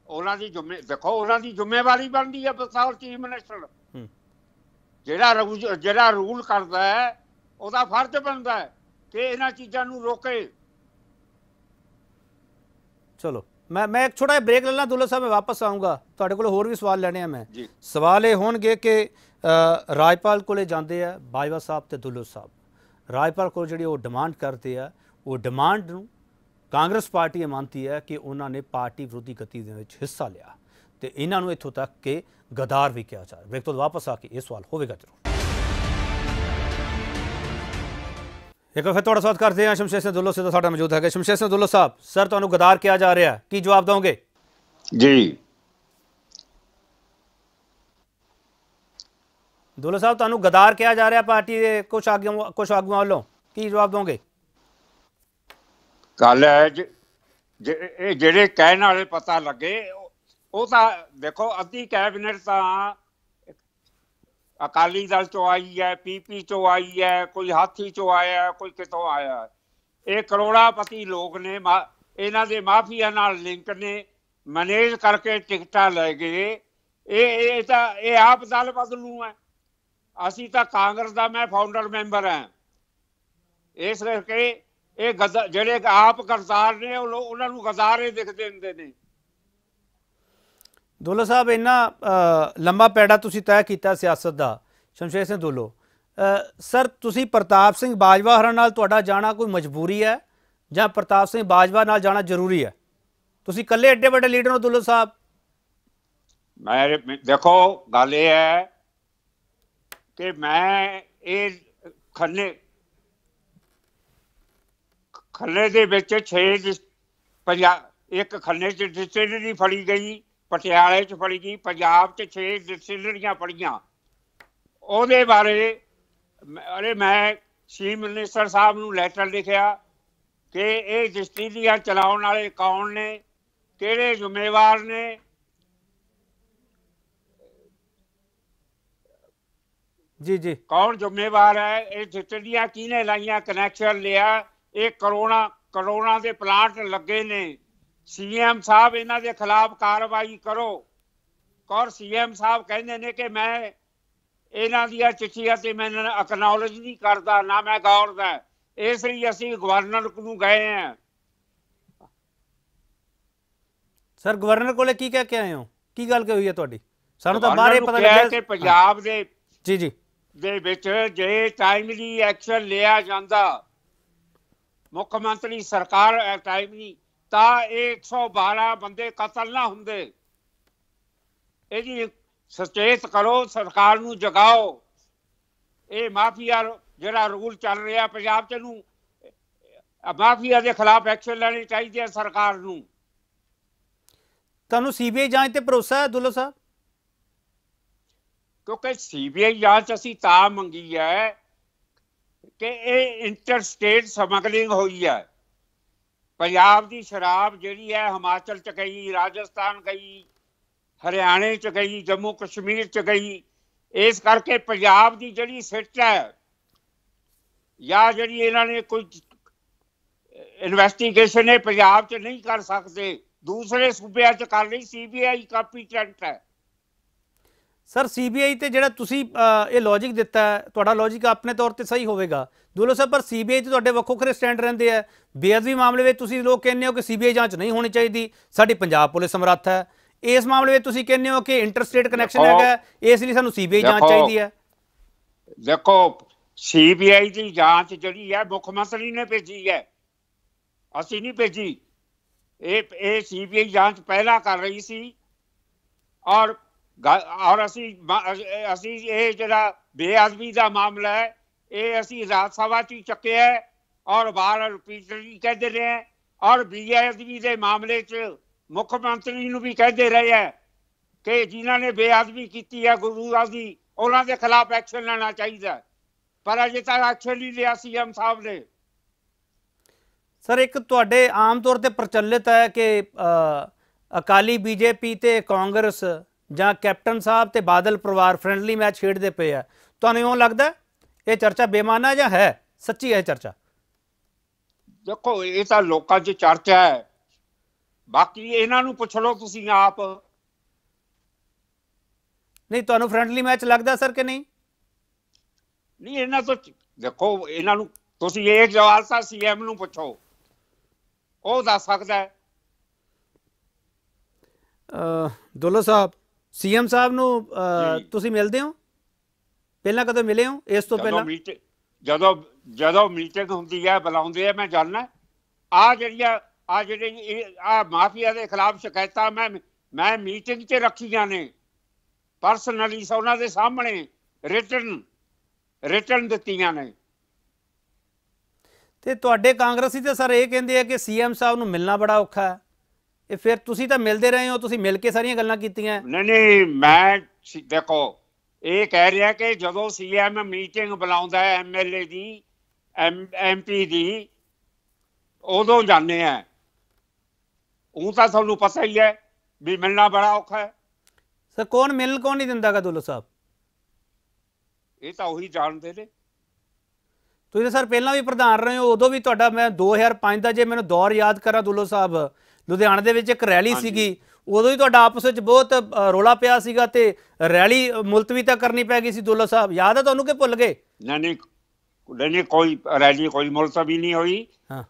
ਉਹਨਾਂ ਦੀ ਜੁਮੇ ਦੇਖੋ ਉਹਨਾਂ ਦੀ ਜ਼ਿੰਮੇਵਾਰੀ ਬਣਦੀ ਹੈ ਬਸਾਲ ਚੀਫ ਮਿਨਿਸਟਰ ਜਿਹੜਾ ਜਿਹੜਾ ਰੂਲ ਕਰਦਾ ਹੈ ਉਹਦਾ ਫਰਜ਼ ਬਣਦਾ ਹੈ ਕਿ ਇਹਨਾਂ ਚੀਜ਼ਾਂ ਨੂੰ ਰੋਕੇ ਚਲੋ ਮੈਂ ਮੈਂ ਇੱਕ ਛੋਟਾ ਜਿਹਾ ਬ੍ਰੇਕ ਲੈ ਲਾਂ ਦੁੱਲਾ ਸਾਹਿਬ ਮੈਂ ਵਾਪਸ ਆਉਂਗਾ ਤੁਹਾਡੇ ਕੋਲ ਹੋਰ ਵੀ ਸਵਾਲ ਲੈਣੇ ਆ ਮੈਂ ਸਵਾਲ ਇਹ ਹੋਣਗੇ ਕਿ ਰਾਜਪਾਲ ਕੋਲੇ ਜਾਂਦੇ ਆ ਬਾਜਵਾ ਸਾਹਿਬ ਤੇ ਦੁੱਲੋ ਸਾਹਿਬ ਰਾਜਪਾਲ ਕੋਲ ਜਿਹੜੀ ਉਹ ਡਿਮਾਂਡ ਕਰਦੇ ਆ ਉਹ ਡਿਮਾਂਡ ਨੂੰ ਕਾਂਗਰਸ ਪਾਰਟੀ ਇਹ ਮੰਨਦੀ ਹੈ ਕਿ ਉਹਨਾਂ ਨੇ ਪਾਰਟੀ ਵਿਰੋਧੀ ਗਤੀ ਦੇ ਵਿੱਚ ਹਿੱਸਾ ਲਿਆ ਤੇ ਇਹਨਾਂ ਨੂੰ ਇੱਥੋਂ ਤੱਕ ਕਿ ਗਦਾਰ ਵੀ ਕਿਹਾ ਜਾ ਰਿਹਾ ਬ੍ਰੇਕ ਤੋਂ ਵਾਪਸ ਆ ਕੇ ਇਹ ਸਵਾਲ ਹੋਵੇਗਾ ਜ਼ਰੂਰ ਇੱਕ ਵਾਰ ਤੁਹਾਡਾ ਸਵਾਗਤ ਕਰਦੇ ਹਾਂ ਸ਼ਮਸ਼ੇਰ ਸਿੰਘ ਦੁੱਲੋ ਸਿੱਧਾ ਸਾਡਾ ਮੌਜੂਦ ਹੈਗਾ ਸ਼ਮਸ਼ੇਰ ਸਿੰਘ ਦੁੱਲੋ ਸਾਹਿਬ ਸਰ ਤੁਹਾਨੂੰ ਗਦਾਰ ਕਿਹਾ ਜਾ ਰਿਹਾ ਕੀ ਜਵਾਬ ਦੋਗੇ ਜੀ ਦੁੱਲੋ ਸਾਹਿਬ ਤੁਹਾਨੂੰ ਗਦਾਰ ਕਿਹਾ ਜਾ ਰਿਹਾ ਪਾਰਟੀ ਦੇ ਕੁਝ ਆਗੂ ਕੁਝ ਆਗੂਆਂ ਵੱਲੋਂ ਕੀ ਜਵਾਬ ਦੋਗੇ ਗੱਲ ਹੈ ਇਹ ਜਿਹੜੇ ਕਹਿਣ ਵਾਲੇ ਪਤਾ ਲੱਗੇ ਉਹ ਤਾਂ ਦੇਖੋ ਅੱਧੀ ਕੈਬਨਿਟ ਤਾਂ ਅਕਾਲੀ ਦਲ ਤੋਂ ਆਈ ਹੈ ਪੀਪੀ ਤੋਂ ਆਈ ਹੈ ਕੋਈ ਹਾਥੀ ਚੋਂ ਆਇਆ ਕੋਈ ਕਿਤੋਂ ਆਇਆ ਇਹ ਕਰੋੜਾਪਤੀ ਲੋਕ ਨੇ ਇਹਨਾਂ ਦੇ ਮਾਫੀਆ ਨਾਲ ਲਿੰਕ ਨੇ ਮੈਨੇਜ ਕਰਕੇ ਟਿਕਟਾਂ ਲੈ ਗਏ ਇਹ ਇਹ ਤਾਂ ਇਹ ਆਪ ਦਲ ਬਦਲੂ ਹੈ ਅਸੀਂ ਤਾਂ ਕਾਂਗਰਸ ਦਾ ਮੈਂ ਫਾਊਂਡਰ ਮੈਂਬਰ ਹਾਂ ਇਸ ਕਰਕੇ ਇਹ ਜਿਹੜੇ ਆਪ ਕਰਤਾਰ ਨੇ ਉਹਨਾਂ ਨੂੰ ਗਜ਼ਾਰੇ ਦਿਖਦੇ ਹੁੰਦੇ ਨੇ ਦੋਲੋ ਸਾਹਿਬ ਇਹਨਾਂ ਲੰਮਾ ਪੈੜਾ ਤੁਸੀਂ ਤੈਅ ਕੀਤਾ ਸਿਆਸਤ ਦਾ ਸ਼ਮਸ਼ੇਰ ਸਿੰਘ ਦੋਲੋ ਸਰ ਤੁਸੀਂ ਪ੍ਰਤਾਪ ਸਿੰਘ ਬਾਜਵਾ ਹਰਨ ਨਾਲ ਤੁਹਾਡਾ ਜਾਣਾ ਕੋਈ ਮਜਬੂਰੀ ਹੈ ਜਾਂ ਪ੍ਰਤਾਪ ਸਿੰਘ ਬਾਜਵਾ ਨਾਲ ਜਾਣਾ ਜ਼ਰੂਰੀ ਹੈ ਤੁਸੀਂ ਇਕੱਲੇ ਐਡੇ ਵੱਡੇ ਲੀਡਰ ਹੋ ਦੋਲੋ ਸਾਹਿਬ ਮੈਂ ਦੇਖੋ ਗੱਲ ਇਹ ਹੈ ਕਿ ਮੈਂ ਇਹ ਖੰਨੇ ਖੱਲੇ ਦੇ ਵਿੱਚ 6 ਪੰਜਾਬ ਇੱਕ ਖੰਨੇ 'ਚ ਡਿਸਟਿਲਰੀ ਫੜੀ ਗਈ ਪਟਿਆਲੇ 'ਚ ਫੜੀ ਗਈ ਪੰਜਾਬ 'ਚ 6 ਡਿਸਟਿਲਰੀਆਂ ਫੜੀਆਂ ਉਹਦੇ ਬਾਰੇ ਅਰੇ ਮੈਂ ਸ਼ੀ ਮਿਨਿਸਟਰ ਸਾਹਿਬ ਨੂੰ ਲੈਟਰ ਲਿਖਿਆ ਕਿ ਇਹ ਡਿਸਟਿਲਰੀਆਂ ਚਲਾਉਣ ਵਾਲੇ ਕੌਣ ਨੇ ਕਿਹੜੇ ਜ਼ਿੰਮੇਵਾਰ ਨੇ ਜੀ ਜੀ ਕੌਣ ਜ਼ਿੰਮੇਵਾਰ ਹੈ ਇਹ ਡਿਸਟਿਲਰੀਆਂ ਕਿਹਨੇ ਲਾਈਆਂ ਕਨੈਕਸ਼ਨ ਲਿਆ ਇਹ ਕਰੋਨਾ ਕਰੋਨਾ ਦੇ ਪਲਾਟ ਲੱਗੇ ਨੇ ਸੀਐਮ ਸਾਹਿਬ ਇਹਨਾਂ ਦੇ ਖਿਲਾਫ ਕਾਰਵਾਈ ਕਰੋ ਕੌਰ ਸੀਐਮ ਸਾਹਿਬ ਕਹਿੰਦੇ ਨੇ ਕਿ ਮੈਂ ਇਹਨਾਂ ਦੀਆਂ ਚਿੱਠੀਆਂ ਤੇ ਮੈਂ ਅਕਨੋਲਜ ਨਹੀਂ ਕਰਦਾ ਨਾ ਮੈਂ ਗੌਰਦਾ ਇਸ ਲਈ ਅਸੀਂ ਗਵਰਨਰ ਨੂੰ ਗਏ ਆ ਸਰ ਗਵਰਨਰ ਕੋਲੇ ਕੀ ਕਹਿ ਕੇ ਆਏ ਹੋ ਕੀ ਗੱਲ ਕਹੀ ਹੋਈ ਹੈ ਤੁਹਾਡੀ ਸਾਨੂੰ ਤਾਂ ਬਾਰੇ ਪਤਾ ਲੱਗਿਆ ਕਿ ਪੰਜਾਬ ਦੇ ਜੀ ਜੀ ਦੇ ਵਿੱਚ ਜੇ ਟਾਈਮਲੀ ਐਕਸ਼ਨ ਲਿਆ ਜਾਂਦਾ ਮੁੱਖ ਮੰਤਰੀ ਸਰਕਾਰ ਟਾਈਮ ਨਹੀਂ ਤਾਂ ਇਹ 112 ਬੰਦੇ ਕਤਲ ਨਾ ਹੁੰਦੇ ਇਹਦੀ ਸੁਚੇਤ ਕਰੋ ਸਰਕਾਰ ਨੂੰ ਜਗਾਓ ਇਹ ਮਾਫੀਆ ਜਿਹੜਾ ਰੂਲ ਚੱਲ ਰਿਹਾ ਪੰਜਾਬ ਚ ਨੂੰ ਮਾਫੀਆ ਦੇ ਖਿਲਾਫ ਐਕਸ਼ਨ ਲੈਣੀ ਚਾਹੀਦੀ ਹੈ ਸਰਕਾਰ ਨੂੰ ਤੁਹਾਨੂੰ ਸੀਬੀਆਈ ਜਾਂਚ ਤੇ ਭਰੋਸਾ ਹੈ ਦੁੱਲੋ ਸਾਹਿਬ ਕਿਉਂਕਿ ਸੀਬੀਆਈ ਜਾਂਚ ਅਸੀਂ ਤਾਂ ਮੰਗੀ ਹੈ ਕਿ ਇਹ ਇੰਟਰ ਸਟੇਟ ਸਮਗਲਿੰਗ ਹੋਈ ਹੈ ਪੰਜਾਬ ਦੀ ਸ਼ਰਾਬ ਜਿਹੜੀ ਹੈ ਹਿਮਾਚਲ ਚ ਗਈ ਰਾਜਸਥਾਨ ਗਈ ਹਰਿਆਣੇ ਚ ਗਈ ਜੰਮੂ ਕਸ਼ਮੀਰ ਚ ਗਈ ਇਸ ਕਰਕੇ ਪੰਜਾਬ ਦੀ ਜਿਹੜੀ ਸਿੱਟ ਹੈ ਜਾਂ ਜਿਹੜੀ ਇਹਨਾਂ ਨੇ ਕੋਈ ਇਨਵੈਸਟੀਗੇਸ਼ਨ ਇਹ ਪੰਜਾਬ 'ਚ ਨਹੀਂ ਕਰ ਸਕਦੇ ਦੂਸਰੇ ਸੂਬਿਆਂ 'ਚ ਕਰ ਲਈ ਸੀਬੀਆਈ ਟੈਂਟ ਹੈ ਸਰ ਸੀਬੀਆਈ ਤੇ ਜਿਹੜਾ ਤੁਸੀਂ ਇਹ ਲੌਜੀਕ ਦਿੱਤਾ ਤੁਹਾਡਾ ਲੌਜੀਕ ਆਪਣੇ ਤੌਰ ਤੇ ਸਹੀ ਹੋਵੇਗਾ ਦੋਲੋ ਸਾਹਿਬ ਪਰ ਸੀਬੀਆਈ ਤੇ ਤੁਹਾਡੇ ਵੱਖੋ ਵੱਖਰੇ ਸਟੈਂਡ ਰਹਿੰਦੇ ਆ ਬੇਅਦਬੀ ਮਾਮਲੇ ਵਿੱਚ ਤੁਸੀਂ ਲੋਕ ਕਹਿੰਦੇ ਹੋ ਕਿ ਸੀਬੀਆਈ ਜਾਂਚ ਨਹੀਂ ਹੋਣੀ ਚਾਹੀਦੀ ਸਾਡੀ ਪੰਜਾਬ ਪੁਲਿਸ ਸਮਰੱਥ ਹੈ ਇਸ ਮਾਮਲੇ ਵਿੱਚ ਤੁਸੀਂ ਕਹਿੰਦੇ ਹੋ ਕਿ ਇੰਟਰਸਟੇਟ ਕਨੈਕਸ਼ਨ ਹੈਗਾ ਇਸ ਲਈ ਸਾਨੂੰ ਸੀਬੀਆਈ ਜਾਂਚ ਚਾਹੀਦੀ ਹੈ ਦੇਖੋ ਸੀਬੀਆਈ ਦੀ ਜਾਂਚ ਜਿਹੜੀ ਹੈ ਮੁੱਖ ਮੰਤਰੀ ਨੇ ਭੇਜੀ ਹੈ ਅਸੀਂ ਨਹੀਂ ਭੇਜੀ ਇਹ ਇਹ ਸੀਬੀਆਈ ਜਾਂਚ ਪਹਿਲਾਂ ਕਰ ਰਹੀ ਸੀ ਔਰ ਔਰ ਅਸੀਂ ਅਸੀਂ ਇਹ ਜਿਹੜਾ ਬੇਅਦਬੀ ਦਾ ਮਾਮਲਾ ਹੈ ਇਹ ਅਸੀਂ ਰਾਜ ਸਭਾ 'ਚ ਚੱਕਿਆ ਔਰ ਔਰ ਬਾਰ ਰਿਪੀਟਲੀ ਕਹਿੰਦੇ ਰਹੇ ਹੈ ਔਰ ਬੇਅਦਬੀ ਦੇ ਮਾਮਲੇ 'ਚ ਮੁੱਖ ਮੰਤਰੀ ਨੂੰ ਵੀ ਕਹਿੰਦੇ ਰਹੇ ਹੈ ਕਿ ਜਿਨ੍ਹਾਂ ਨੇ ਬੇਅਦਬੀ ਕੀਤੀ ਹੈ ਗੁਰੂ ਦੀ ਉਹਨਾਂ ਦੇ ਖਿਲਾਫ ਐਕਸ਼ਨ ਲੈਣਾ ਚਾਹੀਦਾ ਪਰ ਅਜੇ ਤੱਕ ਐਕਸ਼ਨ ਨਹੀਂ ਲਿਆ ਸੀਐਮ ਸਾਹਿਬ ਨੇ ਸਰ ਇੱਕ ਤੁਹਾਡੇ ਆਮ ਤੌਰ ਤੇ ਪ੍ਰਚਲਿਤ ਹੈ ਕਿ ਅਕਾਲੀ ਬੀਜੇਪੀ ਤੇ ਕਾਂਗਰਸ ਜਾਂ ਕੈਪਟਨ ਸਾਹਿਬ ਤੇ ਬਾਦਲ ਪਰਿਵਾਰ ਫ੍ਰੈਂਡਲੀ ਮੈਚ ਖੇਡਦੇ ਪਏ ਆ ਤੁਹਾਨੂੰ ਇਉਂ ਲੱਗਦਾ ਇਹ ਚਰਚਾ ਬੇਮਾਨਾ ਜਾਂ ਹੈ ਸੱਚੀ ਹੈ ਚਰਚਾ ਦੇਖੋ ਇਹ ਤਾਂ ਲੋਕਾਂ 'ਚ ਚਰਚਾ ਹੈ ਬਾਕੀ ਇਹਨਾਂ ਨੂੰ ਪੁੱਛ ਲਓ ਤੁਸੀਂ ਆਪ ਨਹੀਂ ਤੁਹਾਨੂੰ ਫ੍ਰੈਂਡਲੀ ਮੈਚ ਲੱਗਦਾ ਸਰ ਕਿ ਨਹੀਂ ਨਹੀਂ ਇਹਨਾਂ ਤੋਂ ਦੇਖੋ ਇਹਨਾਂ ਨੂੰ ਤੁਸੀਂ ਇਹ ਜਵਾਬ ਸਾ ਸੀਐਮ ਨੂੰ ਪੁੱਛੋ ਉਹ ਦੱਸ ਸਕਦਾ ਹੈ ਅ ਦੋਲੋ ਸਾਹਿਬ ਸੀਐਮ ਸਾਹਿਬ ਨੂੰ ਤੁਸੀਂ ਮਿਲਦੇ ਹੋ ਪਹਿਲਾਂ ਕਦੋਂ ਮਿਲੇ ਹੋ ਇਸ ਤੋਂ ਪਹਿਲਾਂ ਜਦੋਂ ਜਦੋਂ ਮੀਟਿੰਗ ਹੁੰਦੀ ਹੈ ਬੁਲਾਉਂਦੇ ਆ ਮੈਂ ਜਾਣਾ ਆ ਜਿਹੜੀਆਂ ਆ ਜਿਹੜੇ ਆ ਮਾਫੀਆ ਦੇ ਖਿਲਾਫ ਸ਼ਿਕਾਇਤਾਂ ਮੈਂ ਮੈਂ ਮੀਟਿੰਗ 'ਚ ਰੱਖੀਆਂ ਨੇ ਪਰਸਨਲੀ ਉਹਨਾਂ ਦੇ ਸਾਹਮਣੇ ਰਿਟਰਨ ਰਿਟਰਨ ਦਿੱਤੀਆਂ ਨੇ ਤੇ ਤੁਹਾਡੇ ਕਾਂਗਰਸੀ ਤੇ ਸਰ ਇਹ ਕਹਿੰਦੇ ਆ ਕਿ ਸੀਐਮ ਸਾਹਿਬ ਨੂੰ ਮਿਲਣਾ ਬੜਾ ਔਖਾ ਹੈ ਇਹ ਫਿਰ ਤੁਸੀਂ ਤਾਂ ਮਿਲਦੇ ਰਹੇ ਹੋ ਤੁਸੀਂ ਮਿਲ ਕੇ ਸਾਰੀਆਂ ਗੱਲਾਂ ਕੀਤੀਆਂ ਨਹੀਂ ਨਹੀਂ ਮੈਂ ਦੇਖੋ ਇਹ ਕਹਿ ਰਿਹਾ ਕਿ ਜਦੋਂ ਸੀਐਮ ਮੀਟਿੰਗ ਬੁਲਾਉਂਦਾ ਹੈ ਐਮਐਲਏ ਦੀ ਐਮਪੀ ਦੀ ਉਦੋਂ ਜਾਂਦੇ ਆ ਉਹ ਤਾਂ ਤੁਹਾਨੂੰ ਪਤਾ ਹੀ ਹੈ ਵੀ ਮਿਲਣਾ ਬੜਾ ਔਖਾ ਹੈ ਸਰ ਕੌਣ ਮਿਲ ਕੌਣ ਨਹੀਂ ਦਿੰਦਾਗਾ ਦੁੱਲੋ ਸਾਹਿਬ ਇਹ ਤਾਂ ਉਹੀ ਜਾਣਦੇ ਨੇ ਤੁਸੀਂ ਸਰ ਪਹਿਲਾਂ ਵੀ ਪ੍ਰਧਾਨ ਰਹੇ ਹੋ ਉਦੋਂ ਵੀ ਤੁਹਾਡਾ ਮੈਂ 2005 ਦਾ ਜੇ ਮੈਨੂੰ ਦੌਰ ਯਾਦ ਕਰਾਂ ਦੁੱਲੋ ਸਾਹਿਬ ਲੁਧਿਆਣਾ ਦੇ ਵਿੱਚ ਇੱਕ ਰੈਲੀ ਸੀਗੀ ਉਦੋਂ ਹੀ ਤੁਹਾਡਾ ਆਪਸ ਵਿੱਚ ਬਹੁਤ ਰੋਲਾ ਪਿਆ ਸੀਗਾ ਤੇ ਰੈਲੀ ਮੁਲਤਵੀ ਤਾਂ ਕਰਨੀ ਪੈ ਗਈ ਸੀ ਦੁੱਲਾ ਸਾਹਿਬ ਯਾਦ ਹੈ ਤੁਹਾਨੂੰ ਕਿ ਭੁੱਲ ਗਏ ਨਹੀਂ ਨਹੀਂ ਕੋਈ ਰੈਲੀ ਕੋਈ ਮੁਲਤਵੀ ਨਹੀਂ ਹੋਈ ਹਾਂ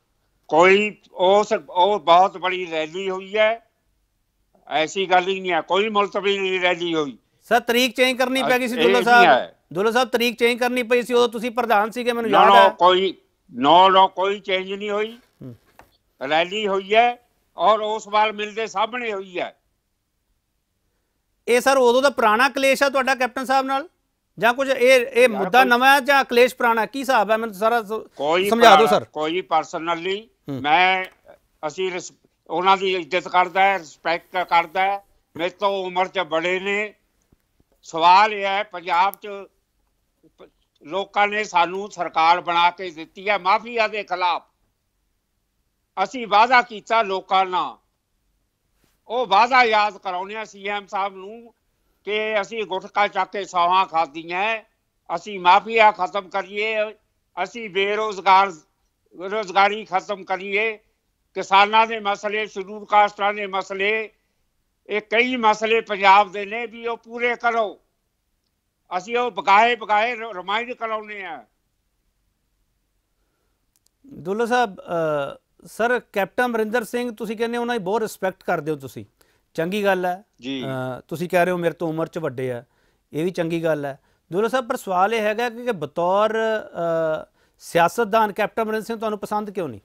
ਕੋਈ ਉਸ ਉਹ ਬਹੁਤ ਬੜੀ ਰੈਲੀ ਹੋਈ ਹੈ ਐਸੀ ਗੱਲ ਹੀ ਨਹੀਂ ਹੈ ਕੋਈ ਮੁਲਤਵੀ ਨਹੀਂ ਰੈਲੀ ਹੋਈ ਸਰ ਤਰੀਕ ਚੇਂਜ ਕਰਨੀ ਪੈ ਗਈ ਸੀ ਦੁੱਲਾ ਸਾਹਿਬ ਦੁੱਲਾ ਸਾਹਿਬ ਤਰੀਕ ਚੇਂਜ ਕਰਨੀ ਪਈ ਸੀ ਉਦੋਂ ਤੁਸੀਂ ਪ੍ਰਧਾਨ ਸੀਗੇ ਮੈਨੂੰ ਯਾਦ ਹੈ ਨਾ ਕੋਈ ਨਾ ਨਾ ਕੋਈ ਚੇਂਜ ਨਹੀਂ ਹੋਈ ਰੈਲੀ ਹੋਈ ਹੈ ਔਰ ਉਸ ਵਾਲ ਮਿਲਦੇ ਸਾਹਮਣੇ ਹੋਈ ਹੈ ਇਹ ਸਰ ਉਦੋਂ ਦਾ ਪੁਰਾਣਾ ਕਲੇਸ਼ ਆ ਤੁਹਾਡਾ ਕੈਪਟਨ ਸਾਹਿਬ ਨਾਲ ਜਾਂ ਕੁਝ ਇਹ ਇਹ ਮੁੱਦਾ ਨਵਾਂ ਜਾਂ ਕਲੇਸ਼ ਪੁਰਾਣਾ ਕੀ ਹਿਸਾਬ ਹੈ ਮੈਨੂੰ ਸਾਰਾ ਸਮਝਾ ਦਿਓ ਸਰ ਕੋਈ ਪਰਸਨਲੀ ਮੈਂ ਅਸੀਂ ਉਹਨਾਂ ਦੀ ਇੱਜ਼ਤ ਕਰਦਾ ਹੈ ਰਿਸਪੈਕਟ ਕਰਦਾ ਹੈ ਮੇਰੇ ਤੋਂ ਉਮਰ 'ਚ ਬੜੇ ਨੇ ਸਵਾਲ ਇਹ ਹੈ ਪੰਜਾਬ 'ਚ ਲੋਕਾਂ ਨੇ ਸਾਨੂੰ ਸਰਕਾਰ ਬਣਾ ਕੇ ਦਿੱਤੀ ਹੈ ਮਾਫੀਆ ਦੇ ਖਿਲਾਫ ਅਸੀਂ ਵਾਅਦਾ ਕੀਤਾ ਲੋਕਾਂ ਨਾਲ ਉਹ ਵਾਅਦਾ ਯਾਦ ਆ ਸੀਐਮ ਸਾਹਿਬ ਨੂੰ ਕਿ ਅਸੀਂ ਗੁਟਕਾ ਚੱਕ ਕੇ ਸਾਵਾਂ ਖਾਦੀਆਂ ਅਸੀਂ ਮਾਫੀਆ ਖਤਮ ਕਰੀਏ ਅਸੀਂ ਬੇਰੋਜ਼ਗਾਰ ਰੋਜ਼ਗਾਰੀ ਖਤਮ ਕਰੀਏ ਕਿਸਾਨਾਂ ਦੇ ਮਸਲੇ ਸ਼ਡੂਲ ਕਾਸਟਾਂ ਦੇ ਮਸਲੇ ਇਹ ਕਈ ਮਸਲੇ ਪੰਜਾਬ ਦੇ ਨੇ ਵੀ ਉਹ ਪੂਰੇ ਕਰੋ ਅਸੀਂ ਉਹ ਬਗਾਏ ਬਗਾਏ ਰਿਮਾਈਂਡ ਕਰਾਉਨੇ ਆ ਦੁੱਲਾ ਸਾਹਿਬ ਸਰ ਕੈਪਟਨ ਅਮਰਿੰਦਰ ਸਿੰਘ ਤੁਸੀਂ ਕਹਿੰਦੇ ਉਹਨਾਂ ਦੀ ਬਹੁਤ ਰਿਸਪੈਕਟ ਕਰਦੇ ਹੋ ਤੁਸੀਂ ਚੰਗੀ ਗੱਲ ਹੈ ਜੀ ਤੁਸੀਂ ਕਹਿ ਰਹੇ ਹੋ ਮੇਰੇ ਤੋਂ ਉਮਰ 'ਚ ਵੱਡੇ ਆ ਇਹ ਵੀ ਚੰਗੀ ਗੱਲ ਹੈ ਦੋਲੋ ਸਾਹਿਬ ਪਰ ਸਵਾਲ ਇਹ ਹੈਗਾ ਕਿ ਬਤੌਰ ਸਿਆਸਤਦਾਨ ਕੈਪਟਨ ਅਮਰਿੰਦਰ ਸਿੰਘ ਤੁਹਾਨੂੰ ਪਸੰਦ ਕਿਉਂ ਨਹੀਂ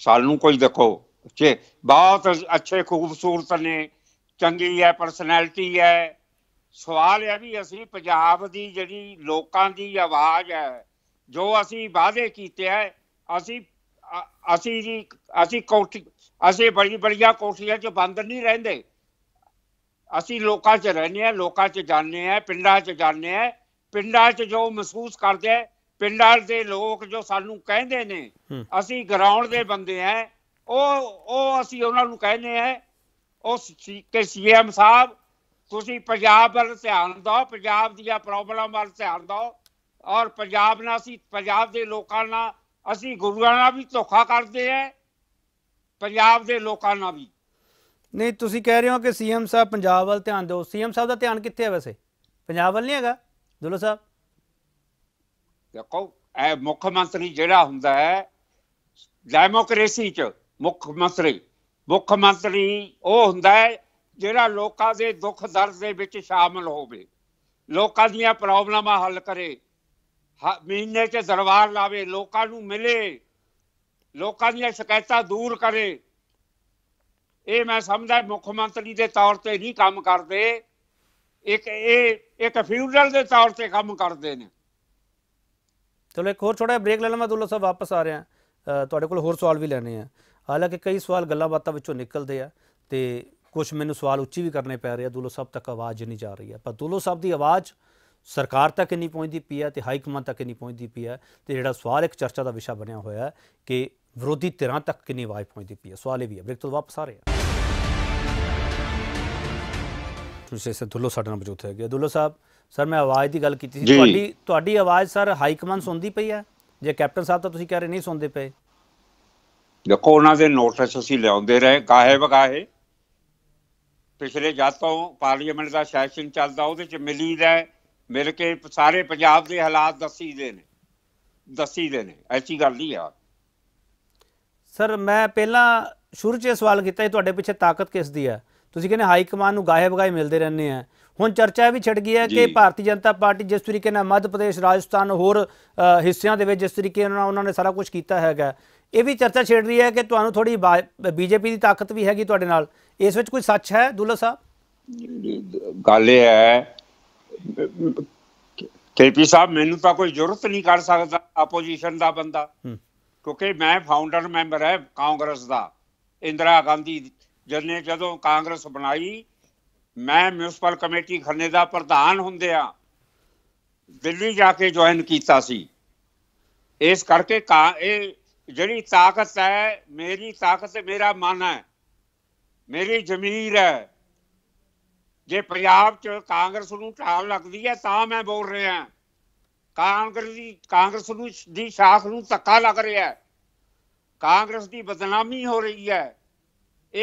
ਸਾਲ ਨੂੰ ਕੋਈ ਦੇਖੋ ਕਿ ਬਹੁਤ ਅੱਛੇ ਖੂਬਸੂਰਤ ਨੇ ਚੰਗੀ ਹੈ ਪਰਸਨੈਲਿਟੀ ਹੈ ਸਵਾਲ ਇਹ ਵੀ ਅਸੀਂ ਪੰਜਾਬ ਦੀ ਜਿਹੜੀ ਲੋਕਾਂ ਦੀ ਆਵਾਜ਼ ਹੈ ਜੋ ਅਸੀਂ ਵਾਅਦੇ ਕੀਤੇ ਆ ਅਸੀਂ ਅਸੀਂ ਜੀ ਅਸੀਂ ਕੋਠੀ ਅਸੀਂ ਬੜੀ ਬੜੀਆਂ ਕੋਠੀਆਂ 'ਚ ਬੰਦ ਨਹੀਂ ਰਹਿੰਦੇ ਅਸੀਂ ਲੋਕਾਂ 'ਚ ਰਹਿੰਦੇ ਆ ਲੋਕਾਂ 'ਚ ਜਾਣਦੇ ਆ ਪਿੰਡਾਂ 'ਚ ਜਾਣਦੇ ਆ ਪਿੰਡਾਂ 'ਚ ਜੋ ਮਹਿਸੂਸ ਕਰਦੇ ਆ ਪਿੰਡਾਂ ਦੇ ਲੋਕ ਜੋ ਸਾਨੂੰ ਕਹਿੰਦੇ ਨੇ ਅਸੀਂ ਗਰਾਊਂਡ ਦੇ ਬੰਦੇ ਆ ਉਹ ਉਹ ਅਸੀਂ ਉਹਨਾਂ ਨੂੰ ਕਹਿੰਦੇ ਆ ਉਹ ਕਿ ਸੀਐਮ ਸਾਹਿਬ ਤੁਸੀਂ ਪੰਜਾਬ ਵੱਲ ਧਿਆਨ ਦਿਓ ਪੰਜਾਬ ਦੀਆਂ ਪ੍ਰੋਬਲਮਾਂ ਵੱਲ ਧਿਆਨ ਦਿਓ ਔਰ ਪੰਜਾਬ ਨਾਲ ਅਸੀਂ ਪੰਜਾਬ ਦੇ ਲੋਕਾਂ ਨਾਲ ਅਸੀਂ ਗੁਰੂਆਂ ਨਾਲ ਵੀ ਧੋਖਾ ਕਰਦੇ ਆ ਪੰਜਾਬ ਦੇ ਲੋਕਾਂ ਨਾਲ ਵੀ ਨਹੀਂ ਤੁਸੀਂ ਕਹਿ ਰਹੇ ਹੋ ਕਿ ਸੀਐਮ ਸਾਹਿਬ ਪੰਜਾਬ ਵੱਲ ਧਿਆਨ ਦਿਓ ਸੀਐਮ ਸਾਹਿਬ ਦਾ ਧਿਆਨ ਕਿੱਥੇ ਹੈ ਵੈਸੇ ਪੰਜਾਬ ਵੱਲ ਨਹੀਂ ਹੈਗਾ ਦੁੱਲੋ ਸਾਹਿਬ ਦੇਖੋ ਇਹ ਮੁੱਖ ਮੰਤਰੀ ਜਿਹੜਾ ਹੁੰਦਾ ਹੈ ਡੈਮੋਕ੍ਰੇਸੀ 'ਚ ਮੁੱਖ ਮੰਤਰੀ ਮੁੱਖ ਮੰਤਰੀ ਉਹ ਹੁੰਦਾ ਹੈ ਜਿਹੜਾ ਲੋਕਾਂ ਦੇ ਦੁੱਖ ਦਰਦ ਦੇ ਵਿੱਚ ਸ਼ਾਮਲ ਹੋਵੇ ਲੋਕਾਂ ਦੀਆਂ ਪ੍ਰੋਬਲਮਾਂ ਹੱਲ ਕਰੇ ਮਹੀਨੇ 'ਚ ਦਰਬਾਰ ਲਾਵੇ ਲੋਕਾਂ ਨੂੰ ਮਿਲੇ ਲੋਕਾਂ ਦੀਆਂ ਸ਼ਿਕਾਇਤਾਂ ਦੂਰ ਕਰੇ ਇਹ ਮੈਂ ਸਮਝਦਾ ਮੁੱਖ ਮੰਤਰੀ ਦੇ ਤੌਰ ਤੇ ਨਹੀਂ ਕੰਮ ਕਰਦੇ ਇੱਕ ਇਹ ਇੱਕ ਫਿਊਡਲ ਦੇ ਤੌਰ ਤੇ ਕੰਮ ਕਰਦੇ ਨੇ ਚਲੋ ਇੱਕ ਹੋਰ ਛੋਟਾ ਬ੍ਰੇਕ ਲੈ ਲਵਾਂ ਦੁੱਲਾ ਸਾਹਿਬ ਵਾਪਸ ਆ ਰਹੇ ਆ ਤੁਹਾਡੇ ਕੋਲ ਹੋਰ ਸਵਾਲ ਵੀ ਲੈਣੇ ਆ ਹਾਲਾਂਕਿ ਕਈ ਸਵਾਲ ਗੱਲਾਂ ਬਾਤਾਂ ਵਿੱਚੋਂ ਨਿਕਲਦੇ ਆ ਤੇ ਕੁਝ ਮੈਨੂੰ ਸਵਾਲ ਉੱਚੀ ਵੀ ਕਰਨੇ ਪੈ ਰਹੇ ਆ ਦੁੱਲਾ ਸਾਹਿਬ ਤੱਕ ਆਵਾਜ਼ ਨਹੀਂ ਜਾ ਰਹੀ ਆ ਪਰ ਦੁੱਲਾ ਸਾਹਿਬ ਦੀ ਆਵਾਜ਼ ਸਰਕਾਰ ਤੱਕ ਨਹੀਂ ਪਹੁੰਚਦੀ ਪਈ ਹੈ ਤੇ ਹਾਈ ਕਮਾਂਡ ਤੱਕ ਨਹੀਂ ਪਹੁੰਚਦੀ ਪਈ ਹੈ ਤੇ ਜਿਹੜਾ ਸਵਾਲ ਇੱਕ ਚਰਚਾ ਦਾ ਵਿਸ਼ਾ ਬਣਿਆ ਹੋਇਆ ਹੈ ਕਿ ਵਿਰੋਧੀ ਧਿਰਾਂ ਤੱਕ ਕਿੰਨੀ ਆਵਾਜ਼ ਪਹੁੰਚਦੀ ਪਈ ਹੈ ਸਵਾਲ ਇਹ ਵੀ ਹੈ ਬ੍ਰੇਕ ਤੋਂ ਵਾਪਸ ਆ ਰਹੇ ਹਾਂ ਤੁਸੀਂ ਸੇ ਦੁੱਲੋ ਸਾਡੇ ਨਾਲ ਮੌਜੂਦ ਹੈਗੇ ਦੁੱਲੋ ਸਾਹਿਬ ਸਰ ਮੈਂ ਆਵਾਜ਼ ਦੀ ਗੱਲ ਕੀਤੀ ਸੀ ਤੁਹਾਡੀ ਤੁਹਾਡੀ ਆਵਾਜ਼ ਸਰ ਹਾਈ ਕਮਾਂਡ ਸੁਣਦੀ ਪਈ ਹੈ ਜੇ ਕੈਪਟਨ ਸਾਹਿਬ ਤਾਂ ਤੁਸੀਂ ਕਹਿ ਰਹੇ ਨਹੀਂ ਸੁਣਦੇ ਪਏ ਦੇਖੋ ਉਹਨਾਂ ਦੇ ਨੋਟਿਸ ਅਸੀਂ ਲਿਆਉਂਦੇ ਰਹੇ ਕਾਹੇ ਵਗਾਹੇ ਪਿਛਲੇ ਜਦ ਤੋਂ ਪਾਰਲੀਮੈਂਟ ਦਾ ਸੈਸ਼ਨ ਚੱਲਦਾ ਉਹਦੇ ਚ ਮਿਲੀਦਾ ਹੈ ਮਿਲ ਕੇ ਸਾਰੇ ਪੰਜਾਬ ਦੇ ਹਾਲਾਤ ਦੱਸੀ ਦੇ ਨੇ ਦੱਸੀ ਦੇ ਨੇ ਐਸੀ ਗੱਲ ਨਹੀਂ ਆ ਸਰ ਮੈਂ ਪਹਿਲਾਂ ਸ਼ੁਰੂ 'ਚ ਸਵਾਲ ਕੀਤਾ ਸੀ ਤੁਹਾਡੇ ਪਿੱਛੇ ਤਾਕਤ ਕਿਸ ਦੀ ਹੈ ਤੁਸੀਂ ਕਹਿੰਦੇ ਹਾਈ ਕਮਾਨ ਨੂੰ ਗਾਹੇ ਬਗਾਏ ਮਿਲਦੇ ਰਹਿੰਦੇ ਆ ਹੁਣ ਚਰਚਾ ਵੀ ਛਿੜ ਗਈ ਹੈ ਕਿ ਭਾਰਤੀ ਜਨਤਾ ਪਾਰਟੀ ਜਿਸ ਤਰੀਕੇ ਨਾਲ ਮੱਧ ਪ੍ਰਦੇਸ਼ ਰਾਜਸਥਾਨ ਹੋਰ ਹਿੱਸਿਆਂ ਦੇ ਵਿੱਚ ਜਿਸ ਤਰੀਕੇ ਨਾਲ ਉਹਨਾਂ ਨੇ ਸਾਰਾ ਕੁਝ ਕੀਤਾ ਹੈਗਾ ਇਹ ਵੀ ਚਰਚਾ ਛਿੜ ਰਹੀ ਹੈ ਕਿ ਤੁਹਾਨੂੰ ਥੋੜੀ ਬੀਜੇਪੀ ਦੀ ਤਾਕਤ ਵੀ ਹੈਗੀ ਤੁਹਾਡੇ ਨਾਲ ਇਸ ਵਿੱਚ ਕੋਈ ਸੱਚ ਹੈ ਦੁੱਲਾ ਸਾਹਿਬ ਗੱਲ ਇਹ ਹੈ ਕੇਪੀ ਸਾਹਿਬ ਮੈਨੂੰ ਤਾਂ ਕੋਈ ਜ਼ਰੂਰਤ ਨਹੀਂ ਕਰ ਸਕਦਾ ਆਪੋਜੀਸ਼ਨ ਦਾ ਬੰਦਾ ਕਿਉਂਕਿ ਮੈਂ ਫਾਊਂਡਰ ਮੈਂਬਰ ਹੈ ਕਾਂਗਰਸ ਦਾ ਇੰਦਰਾ ਗਾਂਧੀ ਜਦਨੇ ਜਦੋਂ ਕਾਂਗਰਸ ਬਣਾਈ ਮੈਂ ਮਿਊਨਿਸਪਲ ਕਮੇਟੀ ਖੰਨੇ ਦਾ ਪ੍ਰਧਾਨ ਹੁੰਦਿਆ ਦਿੱਲੀ ਜਾ ਕੇ ਜੁਆਇਨ ਕੀਤਾ ਸੀ ਇਸ ਕਰਕੇ ਇਹ ਜਿਹੜੀ ਤਾਕਤ ਹੈ ਮੇਰੀ ਤਾਕਤ ਮੇਰਾ ਮਨ ਹੈ ਮੇਰੀ ਜ਼ਮੀਰ ਹੈ ਜੇ ਪੰਜਾਬ 'ਚ ਕਾਂਗਰਸ ਨੂੰ ਢਾਲ ਲੱਗਦੀ ਹੈ ਤਾਂ ਮੈਂ ਬੋਲ ਰਿਹਾ ਕਾਂਗਰਸ ਦੀ ਕਾਂਗਰਸ ਨੂੰ ਦੀ ਸ਼ਾਖ ਨੂੰ ਧੱਕਾ ਲੱਗ ਰਿਹਾ ਹੈ ਕਾਂਗਰਸ ਦੀ ਬਦਨਾਮੀ ਹੋ ਰਹੀ ਹੈ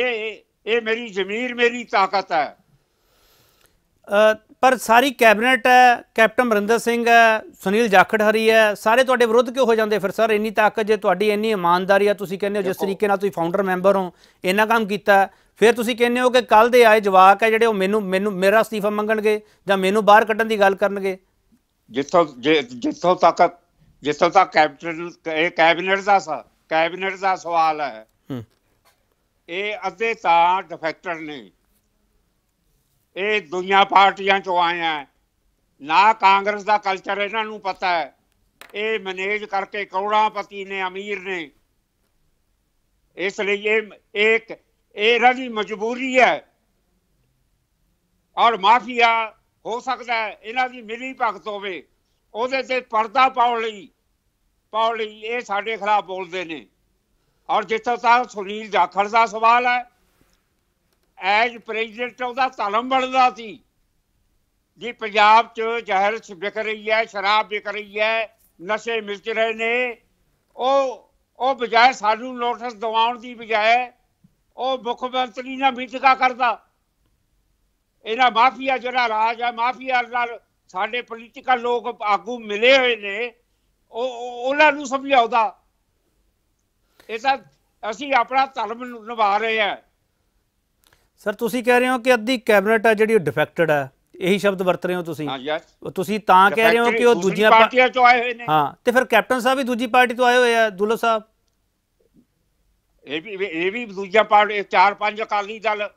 ਇਹ ਇਹ ਮੇਰੀ ਜ਼ਮੀਰ ਮੇਰੀ ਤਾਕਤ ਹੈ ਪਰ ਸਾਰੀ ਕੈਬਨਿਟ ਹੈ ਕੈਪਟਨ ਮਰਿੰਦਰ ਸਿੰਘ ਹੈ ਸੁਨੀਲ ਜਾਖੜ ਹਰੀ ਹੈ ਸਾਰੇ ਤੁਹਾਡੇ ਵਿਰੁੱਧ ਕਿਉਂ ਹੋ ਜਾਂਦੇ ਫਿਰ ਸਰ ਇੰਨੀ ਤਾਕਤ ਜੇ ਤੁਹਾਡੀ ਇੰਨੀ ਇਮਾਨਦਾਰੀ ਆ ਤੁਸੀਂ ਕਹਿੰਦੇ ਹੋ ਜਿਸ ਤਰੀਕੇ ਨਾਲ ਤੁਸੀਂ ਫਾਊਂਡਰ ਮੈਂਬਰ ਹੋ ਇੰਨਾ ਕੰਮ ਕੀਤਾ ਫਿਰ ਤੁਸੀਂ ਕਹਿੰਦੇ ਹੋ ਕਿ ਕੱਲ ਦੇ ਆਏ ਜਵਾਕ ਹੈ ਜਿਹੜੇ ਉਹ ਮੈਨੂੰ ਮੈਨੂੰ ਮੇਰਾ ਅਸਤੀਫਾ ਮੰਗਣਗੇ ਜਾਂ ਮੈਨੂੰ ਬਾਹਰ ਕੱਢਣ ਦੀ ਗੱਲ ਕਰਨਗੇ ਜਿੱਥੋਂ ਜਿੱਥੋਂ ਤੱਕ ਜਿੱਥੋਂ ਤੱਕ ਕੈਪਟਨ ਇਹ ਕੈਬਨਿਟ ਦਾ ਸਾ ਕੈਬਨਿਟ ਦਾ ਸਵਾਲ ਹੈ ਇਹ ਅੱਧੇ ਤਾਂ ਡਿਫੈਕਟਰ ਨੇ ਇਹ ਦੁਨੀਆ ਪਾਰਟੀਆਂ ਚੋਂ ਆਏ ਆ ਨਾ ਕਾਂਗਰਸ ਦਾ ਕਲਚਰ ਇਹਨਾਂ ਨੂੰ ਪਤਾ ਹੈ ਇਹ ਮੈਨੇਜ ਕਰਕੇ ਕਰੋੜਾਂ ਪਤੀ ਨੇ ਅਮੀਰ ਨੇ ਇਸ ਲਈ ਇਹ ਇੱਕ ਇਹ ਰਾਜੀ ਮਜਬੂਰੀ ਹੈ ਔਰ ਮਾਫੀਆ ਹੋ ਸਕਦਾ ਹੈ ਇਹਨਾਂ ਦੀ ਮਿਲੀ ਭਗਤ ਹੋਵੇ ਉਹਦੇ ਤੇ ਪਰਦਾ ਪਾਉਣ ਲਈ ਪਾਉਣ ਲਈ ਇਹ ਸਾਡੇ ਖਿਲਾਫ ਬੋਲਦੇ ਨੇ ਔਰ ਜਿੱਥੇ ਤੱਕ ਸੁਨੀਲ ਜਾਖੜ ਦਾ ਸਵਾਲ ਹੈ ਐਜ ਪ੍ਰੈਜ਼ੀਡੈਂਟ ਉਹਦਾ ਧਰਮ ਬਣਦਾ ਸੀ ਜੀ ਪੰਜਾਬ 'ਚ ਜ਼ਹਿਰ ਵਿਕ ਰਹੀ ਹੈ ਸ਼ਰਾਬ ਵਿਕ ਰਹੀ ਹੈ ਨਸ਼ੇ ਮਿਲ ਰਹੇ ਨੇ ਉਹ ਉਹ ਬਜਾਏ ਸਾਨੂੰ ਨੋਟਿਸ ਦਿਵਾਉਣ ਦੀ ਬਜਾਏ ਉਹ ਮੁੱਖ ਮੰਤਰੀ ਨਾਲ ਮੀਟਿੰਗਾ ਕਰਦਾ ਇਹਨਾਂ ਮਾਫੀਆ ਜਿਹੜਾ ਰਾਜ ਹੈ ਮਾਫੀਆ ਨਾਲ ਸਾਡੇ ਪੋਲੀਟੀਕਲ ਲੋਕ ਆਗੂ ਮਿਲੇ ਹੋਏ ਨੇ ਉਹ ਉਹਨਾਂ ਨੂੰ ਸਮਝਾਉਂਦਾ ਇਹ ਤਾਂ ਅਸੀਂ ਆਪਣਾ ਧਰਮ ਨਿਭਾ ਰਹੇ ਆ ਸਰ ਤੁਸੀਂ ਕਹਿ ਰਹੇ ਹੋ ਕਿ ਅੱਧੀ ਕੈਬਨਿਟ ਆ ਜਿਹੜੀ ਡਿਫੈਕਟਡ ਆ ਇਹੀ ਸ਼ਬਦ ਵਰਤ ਰਹੇ ਹੋ ਤੁਸੀਂ ਹਾਂ ਯਾਰ ਤੁਸੀਂ ਤਾਂ ਕਹਿ ਰਹੇ ਹੋ ਕਿ ਉਹ ਦੂਜੀਆਂ ਪਾਰਟੀਆਂ ਚੋਂ ਆਏ ਹੋਏ ਨੇ ਹਾਂ ਤੇ ਫਿਰ ਕੈਪਟਨ ਸਾਹਿਬ ਵੀ ਦੂਜੀ ਪਾਰਟੀ ਤੋਂ ਆਏ ਹੋਏ ਆ ਦੁੱਲੋ ਸਾਹਿਬ ਇਹ ਵੀ ਇਹ ਵੀ ਦੂਜਾ ਪਾਰਟ ਇਹ ਚਾਰ ਪੰਜ ਅਕਾਲੀ ਦਲ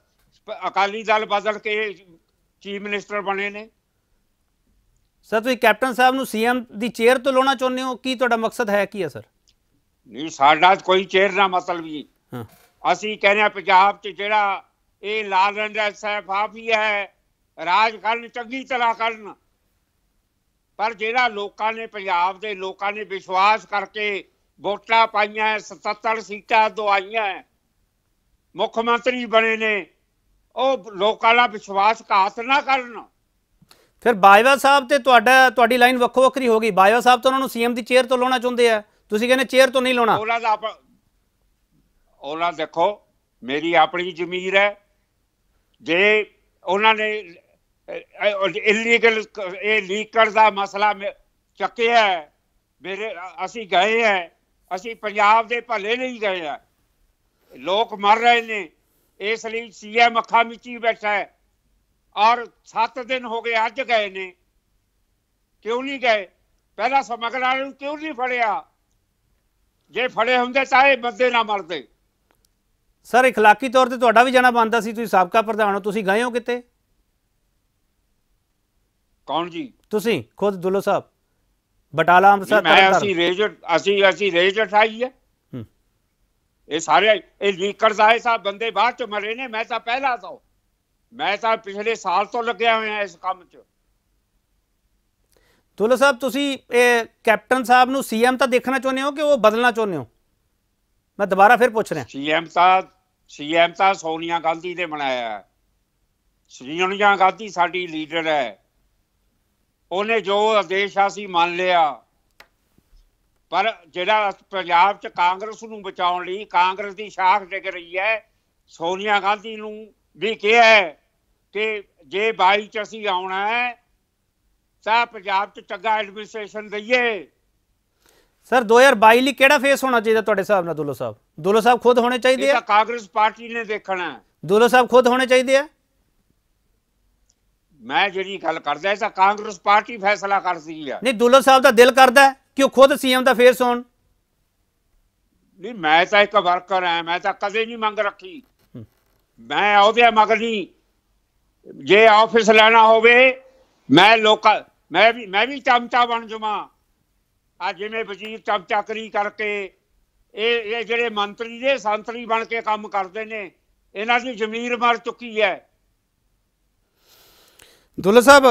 ਅਕਾਲੀ ਦਲ ਬਦਲ ਕੇ ਚੀਫ ਮਿਨਿਸਟਰ ਬਣੇ ਨੇ ਸਰ ਤੁਸੀਂ ਕੈਪਟਨ ਸਾਹਿਬ ਨੂੰ ਸੀਐਮ ਦੀ ਚੇਅਰ ਤੋਂ ਲਾਉਣਾ ਚਾਹੁੰਦੇ ਹੋ ਕੀ ਤੁਹਾਡਾ ਮਕਸਦ ਹੈ ਕੀ ਹੈ ਸਰ ਨਹੀਂ ਸਾਡਾ ਕੋਈ ਚੇਅਰ ਨਾ ਮਤਲਬ ਹੀ ਅਸੀਂ ਕਹਿੰਦੇ ਆ ਪੰਜਾਬ 'ਚ ਜਿਹੜਾ ਇਹ ਲਾਲ ਰੰਗ ਦਾ ਆਪ ਹੈ ਰਾਜ ਕਰਨ ਚੰਗੀ ਤਰ੍ਹਾਂ ਕਰਨ ਪਰ ਜਿਹੜਾ ਲੋਕਾਂ ਨੇ ਪੰਜਾਬ ਦੇ ਲੋਕਾਂ ਨੇ ਵਿਸ਼ਵਾਸ ਕਰਕੇ ਵੋਟਾਂ ਪਾਈਆਂ 77 ਸੀਟਾਂ ਦਵਾਈਆਂ ਮੁੱਖ ਮੰਤਰੀ ਬਣੇ ਨੇ ਉਹ ਲੋਕਾਂ ਦਾ ਵਿਸ਼ਵਾਸ ਘਾਤ ਨਾ ਕਰਨ ਫਿਰ ਬਾਜਵਾ ਸਾਹਿਬ ਤੇ ਤੁਹਾਡਾ ਤੁਹਾਡੀ ਲਾਈਨ ਵੱਖੋ ਵੱਖਰੀ ਹੋ ਗਈ ਬਾਜਵਾ ਸਾਹਿਬ ਤਾਂ ਉਹਨਾਂ ਨੂੰ ਸੀਐਮ ਦੀ ਚੇਅਰ ਤੋਂ ਲਾਉਣਾ ਚਾਹੁੰਦੇ ਆ ਤੁਸੀਂ ਕਹਿੰਦੇ ਚੇਅਰ ਤੋਂ ਨਹੀਂ ਲਾਉਣਾ ਉਹਨਾਂ ਦਾ ਉਹਨਾਂ ਦੇਖੋ ਮੇਰੀ ਆਪਣੀ ਜ਼ਮੀਰ ਹੈ ਜੇ ਉਹਨਾਂ ਨੇ ਇਲੀਗਲ ਇਹ ਲੀਕਰ ਦਾ ਮਸਲਾ ਚੱਕਿਆ ਮੇਰੇ ਅਸੀਂ ਗਏ ਆ ਅਸੀਂ ਪੰਜਾਬ ਦੇ ਭਲੇ ਨਹੀਂ ਗਏ ਆ ਲੋਕ ਮਰ ਰਹੇ ਨੇ ਇਸ ਲਈ ਸੀਐਮ ਅੱਖਾਂ ਮਿੱਚੀ ਬੈਠਾ ਹੈ ਔਰ 7 ਦਿਨ ਹੋ ਗਏ ਅੱਜ ਗਏ ਨੇ ਕਿਉਂ ਨਹੀਂ ਗਏ ਪਹਿਲਾਂ ਸਮਗਲਰਾਂ ਨੂੰ ਕਿਉਂ ਨਹੀਂ ਫੜਿਆ ਜੇ ਫੜੇ ਹੁੰਦੇ ਤਾਂ ਇਹ ਬੰਦੇ ਨਾ ਮਰਦੇ ਸਰ اخلاقی ਤੌਰ ਤੇ ਤੁਹਾਡਾ ਵੀ ਜਾਣਾ ਬੰਦਾ ਸੀ ਤੁਸੀਂ ਸਾਬਕਾ ਪ੍ਰਧਾਨ ਹੋ ਤੁਸੀਂ ਗਏ ਹੋ ਕਿਤੇ ਕੌਣ ਜੀ ਤੁਸੀਂ ਖੁਦ ਦੁੱਲੋ ਸਾਹਿਬ ਬਟਾਲਾ ਅੰਮ੍ਰਿਤਸਰ ਮੈਂ ਅਸੀਂ ਰੇਜ ਅਸੀਂ ਅਸੀਂ ਰੇਜ ਠਾਈ ਹੈ ਇਹ ਸਾਰੇ ਇਹ ਲੀਕਰ ਸਾਹਿਬ ਸਾਹਿਬ ਬੰਦੇ ਬਾਅਦ ਚ ਮਰੇ ਨੇ ਮੈਂ ਤਾਂ ਪਹਿਲਾ ਤੋਂ ਮੈਂ ਤਾਂ ਪਿਛਲੇ ਸਾਲ ਤੋਂ ਲੱਗਿਆ ਹੋਇਆ ਇਸ ਕੰਮ 'ਚ ਤੁਲ ਸਾਹਿਬ ਤੁਸੀਂ ਇਹ ਕੈਪਟਨ ਸਾਹਿਬ ਨੂੰ ਸੀਐਮ ਤਾਂ ਦੇਖਣਾ ਚਾਹੁੰਦੇ ਹੋ ਕਿ ਉਹ ਬਦਲਣਾ ਚਾਹੁੰਦੇ ਹੋ ਮੈਂ ਦੁਬਾਰਾ ਫਿਰ ਪੁੱਛ ਰਿਹਾ ਸੀਐਮ ਸਾਹਿਬ ਸੀਐਮ ਤਾਂ ਸੋਨੀਆ ਗਾਂਧੀ ਦੇ ਬਣਾਇਆ ਸੋਨੀਆ ਗਾਂਧੀ ਸਾਡੀ ਲੀਡਰ ਹੈ ਉਹਨੇ ਜੋ ਆਦੇਸ਼ ਆ ਸੀ ਮੰਨ ਲਿਆ ਪਰ ਜਿਹੜਾ ਪੰਜਾਬ 'ਚ ਕਾਂਗਰਸ ਨੂੰ ਬਚਾਉਣ ਲਈ ਕਾਂਗਰਸ ਦੀ ਸ਼ਾਖ ਡਿੱਗ ਰਹੀ ਹੈ ਸੋਨੀਆ ਗਾਂਧੀ ਨੂੰ ਵੀ ਕਿਹਾ ਹੈ ਕਿ ਜੇ 22 'ਚ ਅਸੀਂ ਆਉਣਾ ਹੈ ਤਾਂ ਪੰਜਾਬ 'ਚ ਚੰਗਾ ਐਡਮਿਨਿਸਟ੍ਰੇਸ਼ਨ ਦਈਏ ਸਰ 2022 ਲਈ ਕਿਹੜਾ ਫੇਸ ਹੋਣਾ ਚਾਹੀਦਾ ਤੁਹਾਡੇ ਹਿਸਾਬ ਨਾਲ ਦੁੱਲੋ ਸਾਹਿਬ ਦੁੱਲੋ ਸਾਹਿਬ ਖੁਦ ਹੋਣੇ ਚਾਹੀਦੇ ਆ ਕਾਂਗਰਸ ਪਾਰਟੀ ਨੇ ਦੇਖਣਾ ਦੁੱਲੋ ਸਾਹਿਬ ਖੁਦ ਹੋਣੇ ਚਾਹੀਦੇ ਆ ਮੈਂ ਜਿਹੜੀ ਗੱਲ ਕਰਦਾ ਇਹ ਤਾਂ ਕਾਂਗਰਸ ਪਾਰਟੀ ਫੈਸਲਾ ਕਰਦੀ ਆ ਨਹੀਂ ਦੁੱਲੋ ਸਾਹਿਬ ਦਾ ਦਿਲ ਕਰਦਾ ਕਿ ਉਹ ਖੁਦ ਸੀਐਮ ਦਾ ਫੇਸ ਹੋਣ ਨਹੀਂ ਮੈਂ ਤਾਂ ਇੱਕ ਵਰਕਰ ਆ ਮੈਂ ਤਾਂ ਕਦੇ ਨਹੀਂ ਮੰਗ ਰੱਖੀ ਮੈਂ ਉਹਦੇ ਮਗਰ ਨਹੀਂ ਜੇ ਆਫਿਸ ਲੈਣਾ ਹੋਵੇ ਮੈਂ ਲੋਕਲ ਮੈਂ ਵੀ ਮੈਂ ਵੀ ਚਮਚਾ ਬਣ ਜਮਾ ਆ ਜਿਵੇਂ ਵਜ਼ੀਰ ਚਮਚਾਕਰੀ ਕਰਕੇ ਇਹ ਇਹ ਜਿਹੜੇ ਮੰਤਰੀ ਦੇ ਸੰਤਰੀ ਬਣ ਕੇ ਕੰਮ ਕਰਦੇ ਨੇ ਇਹਨਾਂ ਦੀ ਜ਼ਮੀਰ ਮਰ ਚੁੱਕੀ ਹੈ ਦੁੱਲਾ ਸਾਹਿਬ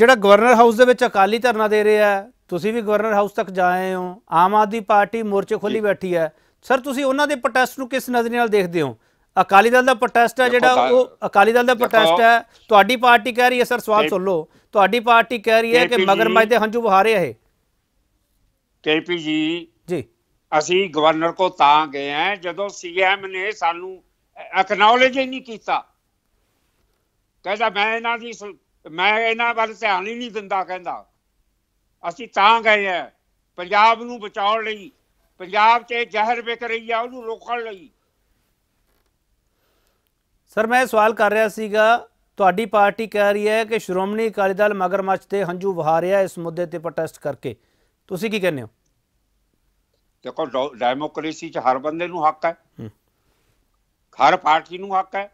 ਜਿਹੜਾ ਗਵਰਨਰ ਹਾਊਸ ਦੇ ਵਿੱਚ ਅਕਾਲੀ ਧਰਨਾ ਦੇ ਰਿਹਾ ਤੁਸੀਂ ਵੀ ਗਵਰਨਰ ਹਾਊਸ ਤੱਕ ਜਾਏ ਹੋ ਆਮ ਆਦਮੀ ਪਾਰਟੀ ਮੋਰਚੇ ਖੋਲੀ ਬੈਠੀ ਹੈ ਸਰ ਤੁਸੀਂ ਉਹਨਾਂ ਦੇ ਪ੍ਰੋਟੈਸਟ ਨੂੰ ਕਿਸ ਨਜ਼ਰੀਏ ਨਾਲ ਦੇਖਦੇ ਹੋ ਅਕਾਲੀ ਦਲ ਦਾ ਪ੍ਰੋਟੈਸਟ ਹੈ ਜਿਹੜਾ ਉਹ ਅਕਾਲੀ ਦਲ ਦਾ ਪ੍ਰੋਟੈਸਟ ਹੈ ਤੁਹਾਡੀ ਪਾਰਟੀ ਕਹਿ ਰਹੀ ਹੈ ਸਰ ਸਵਾਲ ਸੁਣ ਲਓ ਤੁਹਾਡੀ ਪਾਰਟੀ ਕਹਿ ਰਹੀ ਹੈ ਕਿ ਮਗਰਮੱਛ ਦੇ ਹੰਝੂ ਰਹੇ ਹੈ ਕੇਪੀ ਜੀ ਜੀ ਅਸੀਂ ਗਵਰਨਰ ਕੋ ਤਾਂ ਗਏ ਆ ਜਦੋਂ ਸੀਐਮ ਨੇ ਸਾਨੂੰ ਐਕਨੋਲਜ ਹੀ ਨਹੀਂ ਕੀਤਾ ਕਹਿੰਦਾ ਮੈਂ ਇਹਨਾਂ ਦੀ ਮੈਂ ਇਹਨਾਂ ਵੱਲ ਧਿਆਨ ਹੀ ਨਹੀਂ ਦਿੰਦਾ ਕਹਿੰਦਾ ਅਸੀਂ ਤਾਂ ਗਏ ਆ ਪੰਜਾਬ ਨੂੰ ਬਚਾਉਣ ਲਈ ਪੰਜਾਬ 'ਚ ਜ਼ਹਿਰ ਵਿਕ ਰਹੀ ਆ ਉਹਨੂੰ ਰੋਕਣ ਲਈ ਸਰ ਮੈਂ ਸਵਾਲ ਕਰ ਰਿਹਾ ਸੀਗਾ ਤੁਹਾਡੀ ਪਾਰਟੀ ਕਹਿ ਰਹੀ ਹੈ ਕਿ ਸ਼੍ਰੋਮਣੀ ਅਕਾਲੀ ਦਲ ਮਗਰਮੱਛ ਤੇ ਹੰਝੂ ਵਹਾ ਰਿਹਾ ਇਸ ਮੁੱਦੇ ਤੇ ਪ੍ਰੋਟੈਸਟ ਕਰਕੇ ਤੁਸੀਂ ਕੀ ਕਹਿੰਦੇ ਹੋ ਦੇਖੋ ਡੈਮੋਕ੍ਰੇਸੀ 'ਚ ਹਰ ਬੰਦੇ ਨੂੰ ਹੱਕ ਹੈ ਹਰ ਪਾਰਟੀ ਨੂੰ ਹੱਕ ਹੈ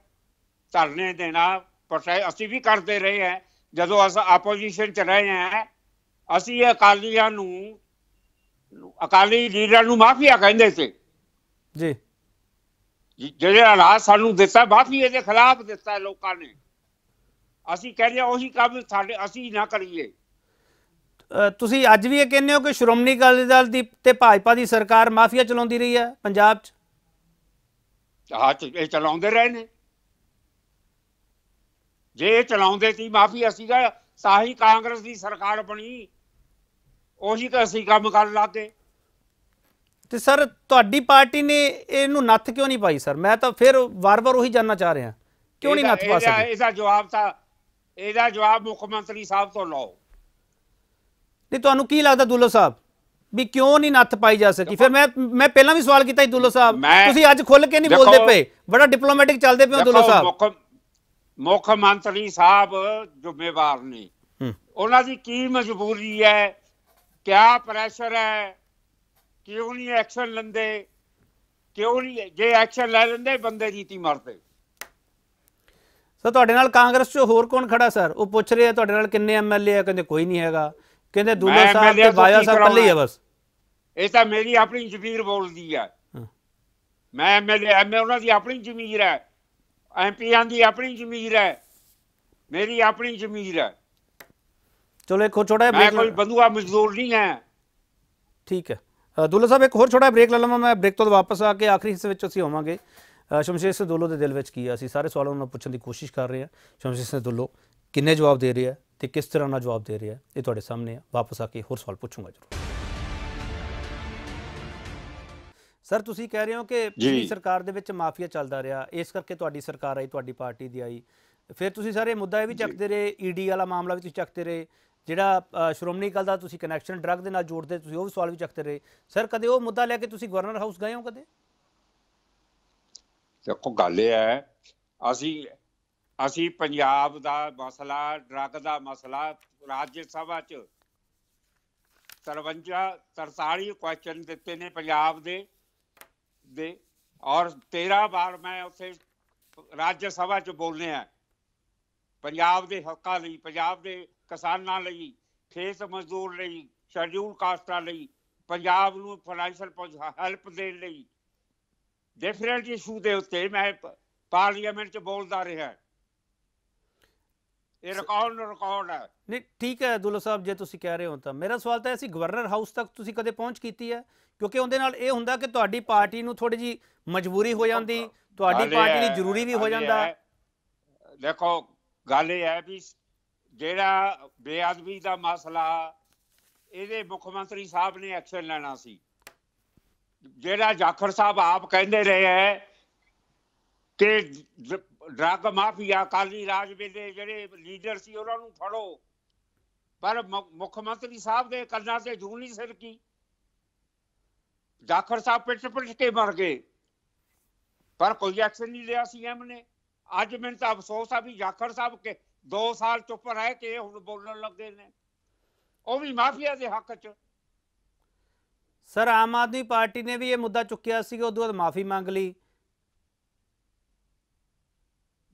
ਧਰਨੇ ਦੇਣਾ ਪ੍ਰੋਟੈਸਟ ਅਸੀਂ ਵੀ ਕਰਦੇ ਰਹੇ ਹਾਂ ਜਦੋਂ ਅਸੀਂ ਆਪੋਜੀਸ਼ਨ ਚ ਰਹੇ ਹਾਂ ਅਸੀਂ ਅਕਾਲੀਆਂ ਨੂੰ ਅਕਾਲੀ ਲੀਡਰਾਂ ਨੂੰ ਮਾਫੀਆ ਕਹਿੰਦੇ ਸੀ ਜੀ ਜਿਹੜਾ ਰਾਜ ਸਾਨੂੰ ਦਿੱਤਾ ਬਾਫੀ ਇਹਦੇ ਖਿਲਾਫ ਦਿੱਤਾ ਲੋਕਾਂ ਨੇ ਅਸੀਂ ਕਹਿੰਦੇ ਉਹੀ ਕੰਮ ਸਾਡੇ ਅਸੀਂ ਨਾ ਕਰੀਏ ਤੁਸੀਂ ਅੱਜ ਵੀ ਇਹ ਕਹਿੰਦੇ ਹੋ ਕਿ ਸ਼੍ਰੋਮਣੀ ਅਕਾਲੀ ਦਲ ਦੀ ਤੇ ਭਾਜਪਾ ਦੀ ਸਰਕਾਰ ਮਾਫੀਆ ਚਲਾਉਂਦੀ ਰਹੀ ਹੈ ਪੰਜਾਬ 'ਚ ਹਾਂ ਇਹ ਚਲਾਉਂਦੇ ਰਹੇ ਨੇ ਜੇ ਇਹ ਚਲਾਉਂਦੇ ਸੀ ਮਾਫੀਆ ਸੀਗਾ ਤਾਂ ਹੀ ਕਾਂਗਰਸ ਦੀ ਸਰਕਾਰ ਬਣੀ ਉਹੀ ਤਾਂ ਅਸੀਂ ਕੰਮ ਕਰਨ ਲੱਗੇ ਤੇ ਸਰ ਤੁਹਾਡੀ ਪਾਰਟੀ ਨੇ ਇਹਨੂੰ ਨੱਥ ਕਿਉਂ ਨਹੀਂ ਪਾਈ ਸਰ ਮੈਂ ਤਾਂ ਫਿਰ ਵਾਰ-ਵਾਰ ਉਹੀ ਜਾਨਣਾ ਚਾਹ ਰਿਹਾ ਕਿਉਂ ਨਹੀਂ ਨੱਥ ਪਾ ਸਕਦੇ ਇਹਦਾ ਜਵਾਬ ਤਾਂ ਇਹਦਾ ਜਵਾਬ ਮੁੱਖ ਮੰਤਰੀ ਸਾਹਿਬ ਤੋਂ ਲਓ ਨਹੀਂ ਤੁਹਾਨੂੰ ਕੀ ਲੱਗਦਾ ਦੁੱਲੋ ਸਾਹਿਬ ਵੀ ਕਿਉਂ ਨਹੀਂ ਨੱਥ ਪਾਈ ਜਾ ਸਕੀ ਫਿਰ ਮੈਂ ਮੈਂ ਪਹਿਲਾਂ ਵੀ ਸਵਾਲ ਕੀਤਾ ਸੀ ਦੁੱਲੋ ਸਾਹਿਬ ਤੁਸੀਂ ਅੱਜ ਖੁੱਲ ਕੇ ਨਹੀਂ ਬੋਲਦੇ ਪਏ ਬੜਾ ਡਿਪਲੋਮੈਟਿਕ ਚੱਲਦੇ ਪਏ ਹੋ ਦੁੱਲੋ ਸਾਹਿਬ ਮੁੱਖ ਮੰਤਰੀ ਸਾਹਿਬ ਜ਼ਿੰਮੇਵਾਰ ਨੇ ਉਹਨਾਂ ਦੀ ਕੀ ਮਜਬੂਰੀ ਹੈ ਕਿਆ ਪ੍ਰੈਸ਼ਰ ਹੈ ਕਿਉਂ ਨਹੀਂ ਐਕਸ਼ਨ ਲੈਂਦੇ ਕਿਉਂ ਨਹੀਂ ਜੇ ਐਕਸ਼ਨ ਲੈ ਲੈਂਦੇ ਬੰਦੇ ਜੀਤੀ ਮਰਦੇ ਸਰ ਤੁਹਾਡੇ ਨਾਲ ਕਾਂਗਰਸ 'ਚ ਹੋਰ ਕੌਣ ਖੜਾ ਸਰ ਉਹ ਪੁੱਛ ਰਿਹਾ ਤੁਹਾਡੇ ਨਾਲ ਕਿੰਨੇ ਐਮਐਲਏ ਆ ਕਹਿੰਦੇ ਕੋਈ ਨਹੀਂ ਹੈਗਾ ਕਹਿੰਦੇ ਦੂਲੇ ਸਾਹਿਬ ਤੇ ਬਾਇਆ ਸਾਹਿਬ ਇਕੱਲੇ ਆ ਬਸ ਇਹ ਤਾਂ ਮੇਰੀ ਆਪਣੀ ਜ਼ਮੀਰ ਬੋਲਦੀ ਆ ਮੈਂ ਐਮਐਲਏ ਐਮਐਲਏ ਉਹਨਾਂ ਦੀ ਆਪਣੀ ਜ਼ਮੀਰ ਹੈ ਐਮਪੀਆਂ ਦੀ ਆਪਣੀ ਜ਼ਮੀਰ ਹੈ ਮੇਰੀ ਆਪਣੀ ਜ਼ਮੀਰ ਹੈ ਚਲੋ ਇੱਕ ਹੋਰ ਛੋਟਾ ਮੈਂ ਕੋਈ ਬੰਦੂਆ ਮਜ਼ਦੂਰ ਨਹੀਂ ਹੈ ਠੀਕ ਹੈ ਦੁੱਲਾ ਸਾਹਿਬ ਇੱਕ ਹੋਰ ਛੋਟਾ ਬ੍ਰੇਕ ਲੈ ਲਵਾਂ ਮੈਂ ਬ੍ਰੇਕ ਤੋਂ ਵਾਪਸ ਆ ਕੇ ਆਖਰੀ ਹਿੱਸੇ ਵਿੱਚ ਅਸੀਂ ਹੋਵਾਂਗੇ ਸ਼ਮਸ਼ੇਰ ਦੁੱਲੋ ਦੇ ਦਿਲ ਵਿੱਚ ਕੀ ਆ ਅਸੀਂ ਸਾਰੇ ਸਵਾਲਾਂ ਨੂੰ ਪੁੱਛਣ ਦੀ ਕੋਸ਼ਿਸ਼ ਕਰ ਰਹੇ ਹਾਂ ਸ਼ਮਸ਼ੇਰ ਦੁੱਲੋ ਕਿੰਨੇ ਜਵਾਬ ਦੇ ਰਿਹਾ ਤੇ ਕਿਸ ਤਰ੍ਹਾਂ ਨਾਲ ਜਵਾਬ ਦੇ ਰਿਹਾ ਇਹ ਤੁਹਾਡੇ ਸਾਹਮਣੇ ਆ ਵਾਪਸ ਆ ਕੇ ਹੋਰ ਸਵਾਲ ਪੁੱਛੂੰਗਾ ਜਰੂਰ ਸਰ ਤੁਸੀਂ ਕਹਿ ਰਹੇ ਹੋ ਕਿ ਪਿਛਲੀ ਸਰਕਾਰ ਦੇ ਵਿੱਚ ਮਾਫੀਆ ਚੱਲਦਾ ਰਿਹਾ ਇਸ ਕਰਕੇ ਤੁਹਾਡੀ ਸਰਕਾਰ ਆਈ ਤੁਹਾਡੀ ਪਾਰਟੀ ਦੀ ਆਈ ਫਿਰ ਤੁਸੀਂ ਸਾਰੇ ਮੁੱਦਾ ਇਹ ਵੀ ਚੱਕਦੇ ਰਹੇ ਈਡੀ e ਵਾਲਾ ਮਾਮਲਾ ਵੀ ਤੁਸੀਂ ਚੱਕਦੇ ਰਹੇ ਜਿਹੜਾ ਸ਼੍ਰੋਮਣੀ ਕਲ ਦਾ ਤੁਸੀਂ ਕਨੈਕਸ਼ਨ ਡਰੱਗ ਦੇ ਨਾਲ ਜੋੜਦੇ ਤੁਸੀਂ ਉਹ ਵੀ ਸਵਾਲ ਵੀ ਚੱਕਦੇ ਰਹੇ ਸਰ ਕਦੇ ਉਹ ਮੁੱਦਾ ਲੈ ਕੇ ਤੁਸੀਂ ਗਵਰਨਰ ਹਾਊਸ ਗਏ ਹੋ ਕਦੇ ਦੇਖੋ ਗੱਲ ਇਹ ਹੈ ਅਸੀਂ ਅਸੀਂ ਪੰਜਾਬ ਦਾ ਮਸਲਾ ਡਰੱਗ ਦਾ ਮਸਲਾ ਰਾਜ ਸਭਾ ਚ 53 43 ਕੁਐਸਚਨ ਦਿੱਤੇ ਨੇ ਪੰਜਾਬ ਦੇ ਦੇ ਔਰ 13 ਵਾਰ ਮੈਂ ਉੱਥੇ ਰਾਜ ਸਭਾ 'ਚ ਬੋਲਿਆ ਪੰਜਾਬ ਦੇ ਹੱਕਾਂ ਲਈ ਪੰਜਾਬ ਦੇ ਕਿਸਾਨਾਂ ਲਈ ਖੇਤ ਮਜ਼ਦੂਰ ਲਈ ਸ਼ਡਿਊਲ ਕਾਸਟਾਂ ਲਈ ਪੰਜਾਬ ਨੂੰ ਫਾਈਨੈਂਸ਼ੀਅਲ ਹੈਲਪ ਦੇਣ ਲਈ ਡਿਫਰੈਂਟ ਇਸ਼ੂ ਦੇ ਉੱਤੇ ਮੈਂ ਪਾਰਲੀਮੈਂਟ 'ਚ ਬੋਲਦਾ ਰਿਹਾ ਇਹ ਰਿਕਾਰਡ ਰਿਕਾਰਡ ਹੈ ਨਹੀਂ ਠੀਕ ਹੈ ਦੁੱਲਾ ਸਾਹਿਬ ਜੇ ਤੁਸੀਂ ਕਹਿ ਰਹੇ ਹੋ ਤਾਂ ਮੇਰਾ ਸਵਾਲ ਤਾਂ ਹੈ ਸੀ ਗਵਰਨਰ ਹਾਊਸ ਤੱਕ ਤੁਸੀਂ ਕਦੇ ਪਹੁੰਚ ਕੀਤੀ ਹੈ ਕਿਉਂਕਿ ਉਹਦੇ ਨਾਲ ਇਹ ਹੁੰਦਾ ਕਿ ਤੁਹਾਡੀ ਪਾਰਟੀ ਨੂੰ ਥੋੜੀ ਜੀ ਮਜਬੂਰੀ ਹੋ ਜਾਂਦੀ ਤੁਹਾਡੀ ਪਾਰਟੀ ਲਈ ਜ਼ਰੂਰੀ ਵੀ ਹੋ ਜਾਂਦਾ ਦੇਖੋ ਗੱਲ ਇਹ ਹੈ ਵੀ ਜਿਹੜਾ ਬੇਅਦਬੀ ਦਾ ਮਸਲਾ ਇਹਦੇ ਮੁੱਖ ਮੰਤਰੀ ਸਾਹਿਬ ਨੇ ਐਕਸ਼ਨ ਲੈਣਾ ਸੀ ਜਿਹੜਾ ਜਾਖੜ ਸਾਹਿਬ ਆਪ ਕਹਿੰਦੇ ਰਹੇ ਹੈ ਕਿ ਡਰਗ ਮਾਫੀਆ ਕਾਲੀ ਰਾਜ ਦੇ ਜਿਹੜੇ ਲੀਡਰ ਸੀ ਉਹਨਾਂ ਨੂੰ ਫੜੋ ਪਰ ਮੁੱਖ ਮੰਤਰੀ ਸਾਹਿਬ ਦੇ ਕੰਨਾਂ ਤੇ ਜੂਨੀ ਸਿਰ ਕੀ ਜਾਖੜ ਸਾਹਿਬ ਪਿੱਟ ਪਿੱਟ ਕੇ ਮਰ ਗਏ ਪਰ ਕੋਈ ਐਕਸ਼ਨ ਨਹੀਂ ਲਿਆ ਸੀ ਐਮ ਨੇ ਅੱਜ ਮੈਨੂੰ ਤਾਂ ਅਫਸੋਸ ਆ ਵੀ ਜਾਖੜ ਸਾਹਿਬ ਕੇ 2 ਸਾਲ ਚੁੱਪ ਰਹਿ ਕੇ ਹੁਣ ਬੋਲਣ ਲੱਗੇ ਨੇ ਉਹ ਵੀ ਮਾਫੀਆ ਦੇ ਹੱਕ 'ਚ ਸਰ ਆਮ ਆਦਮੀ ਪਾਰਟੀ ਨੇ ਵੀ ਇਹ ਮੁੱਦਾ ਚੁੱਕਿਆ ਸੀ ਉਦੋਂ ਬਾਅਦ ਮਾਫੀ ਮੰਗ ਲਈ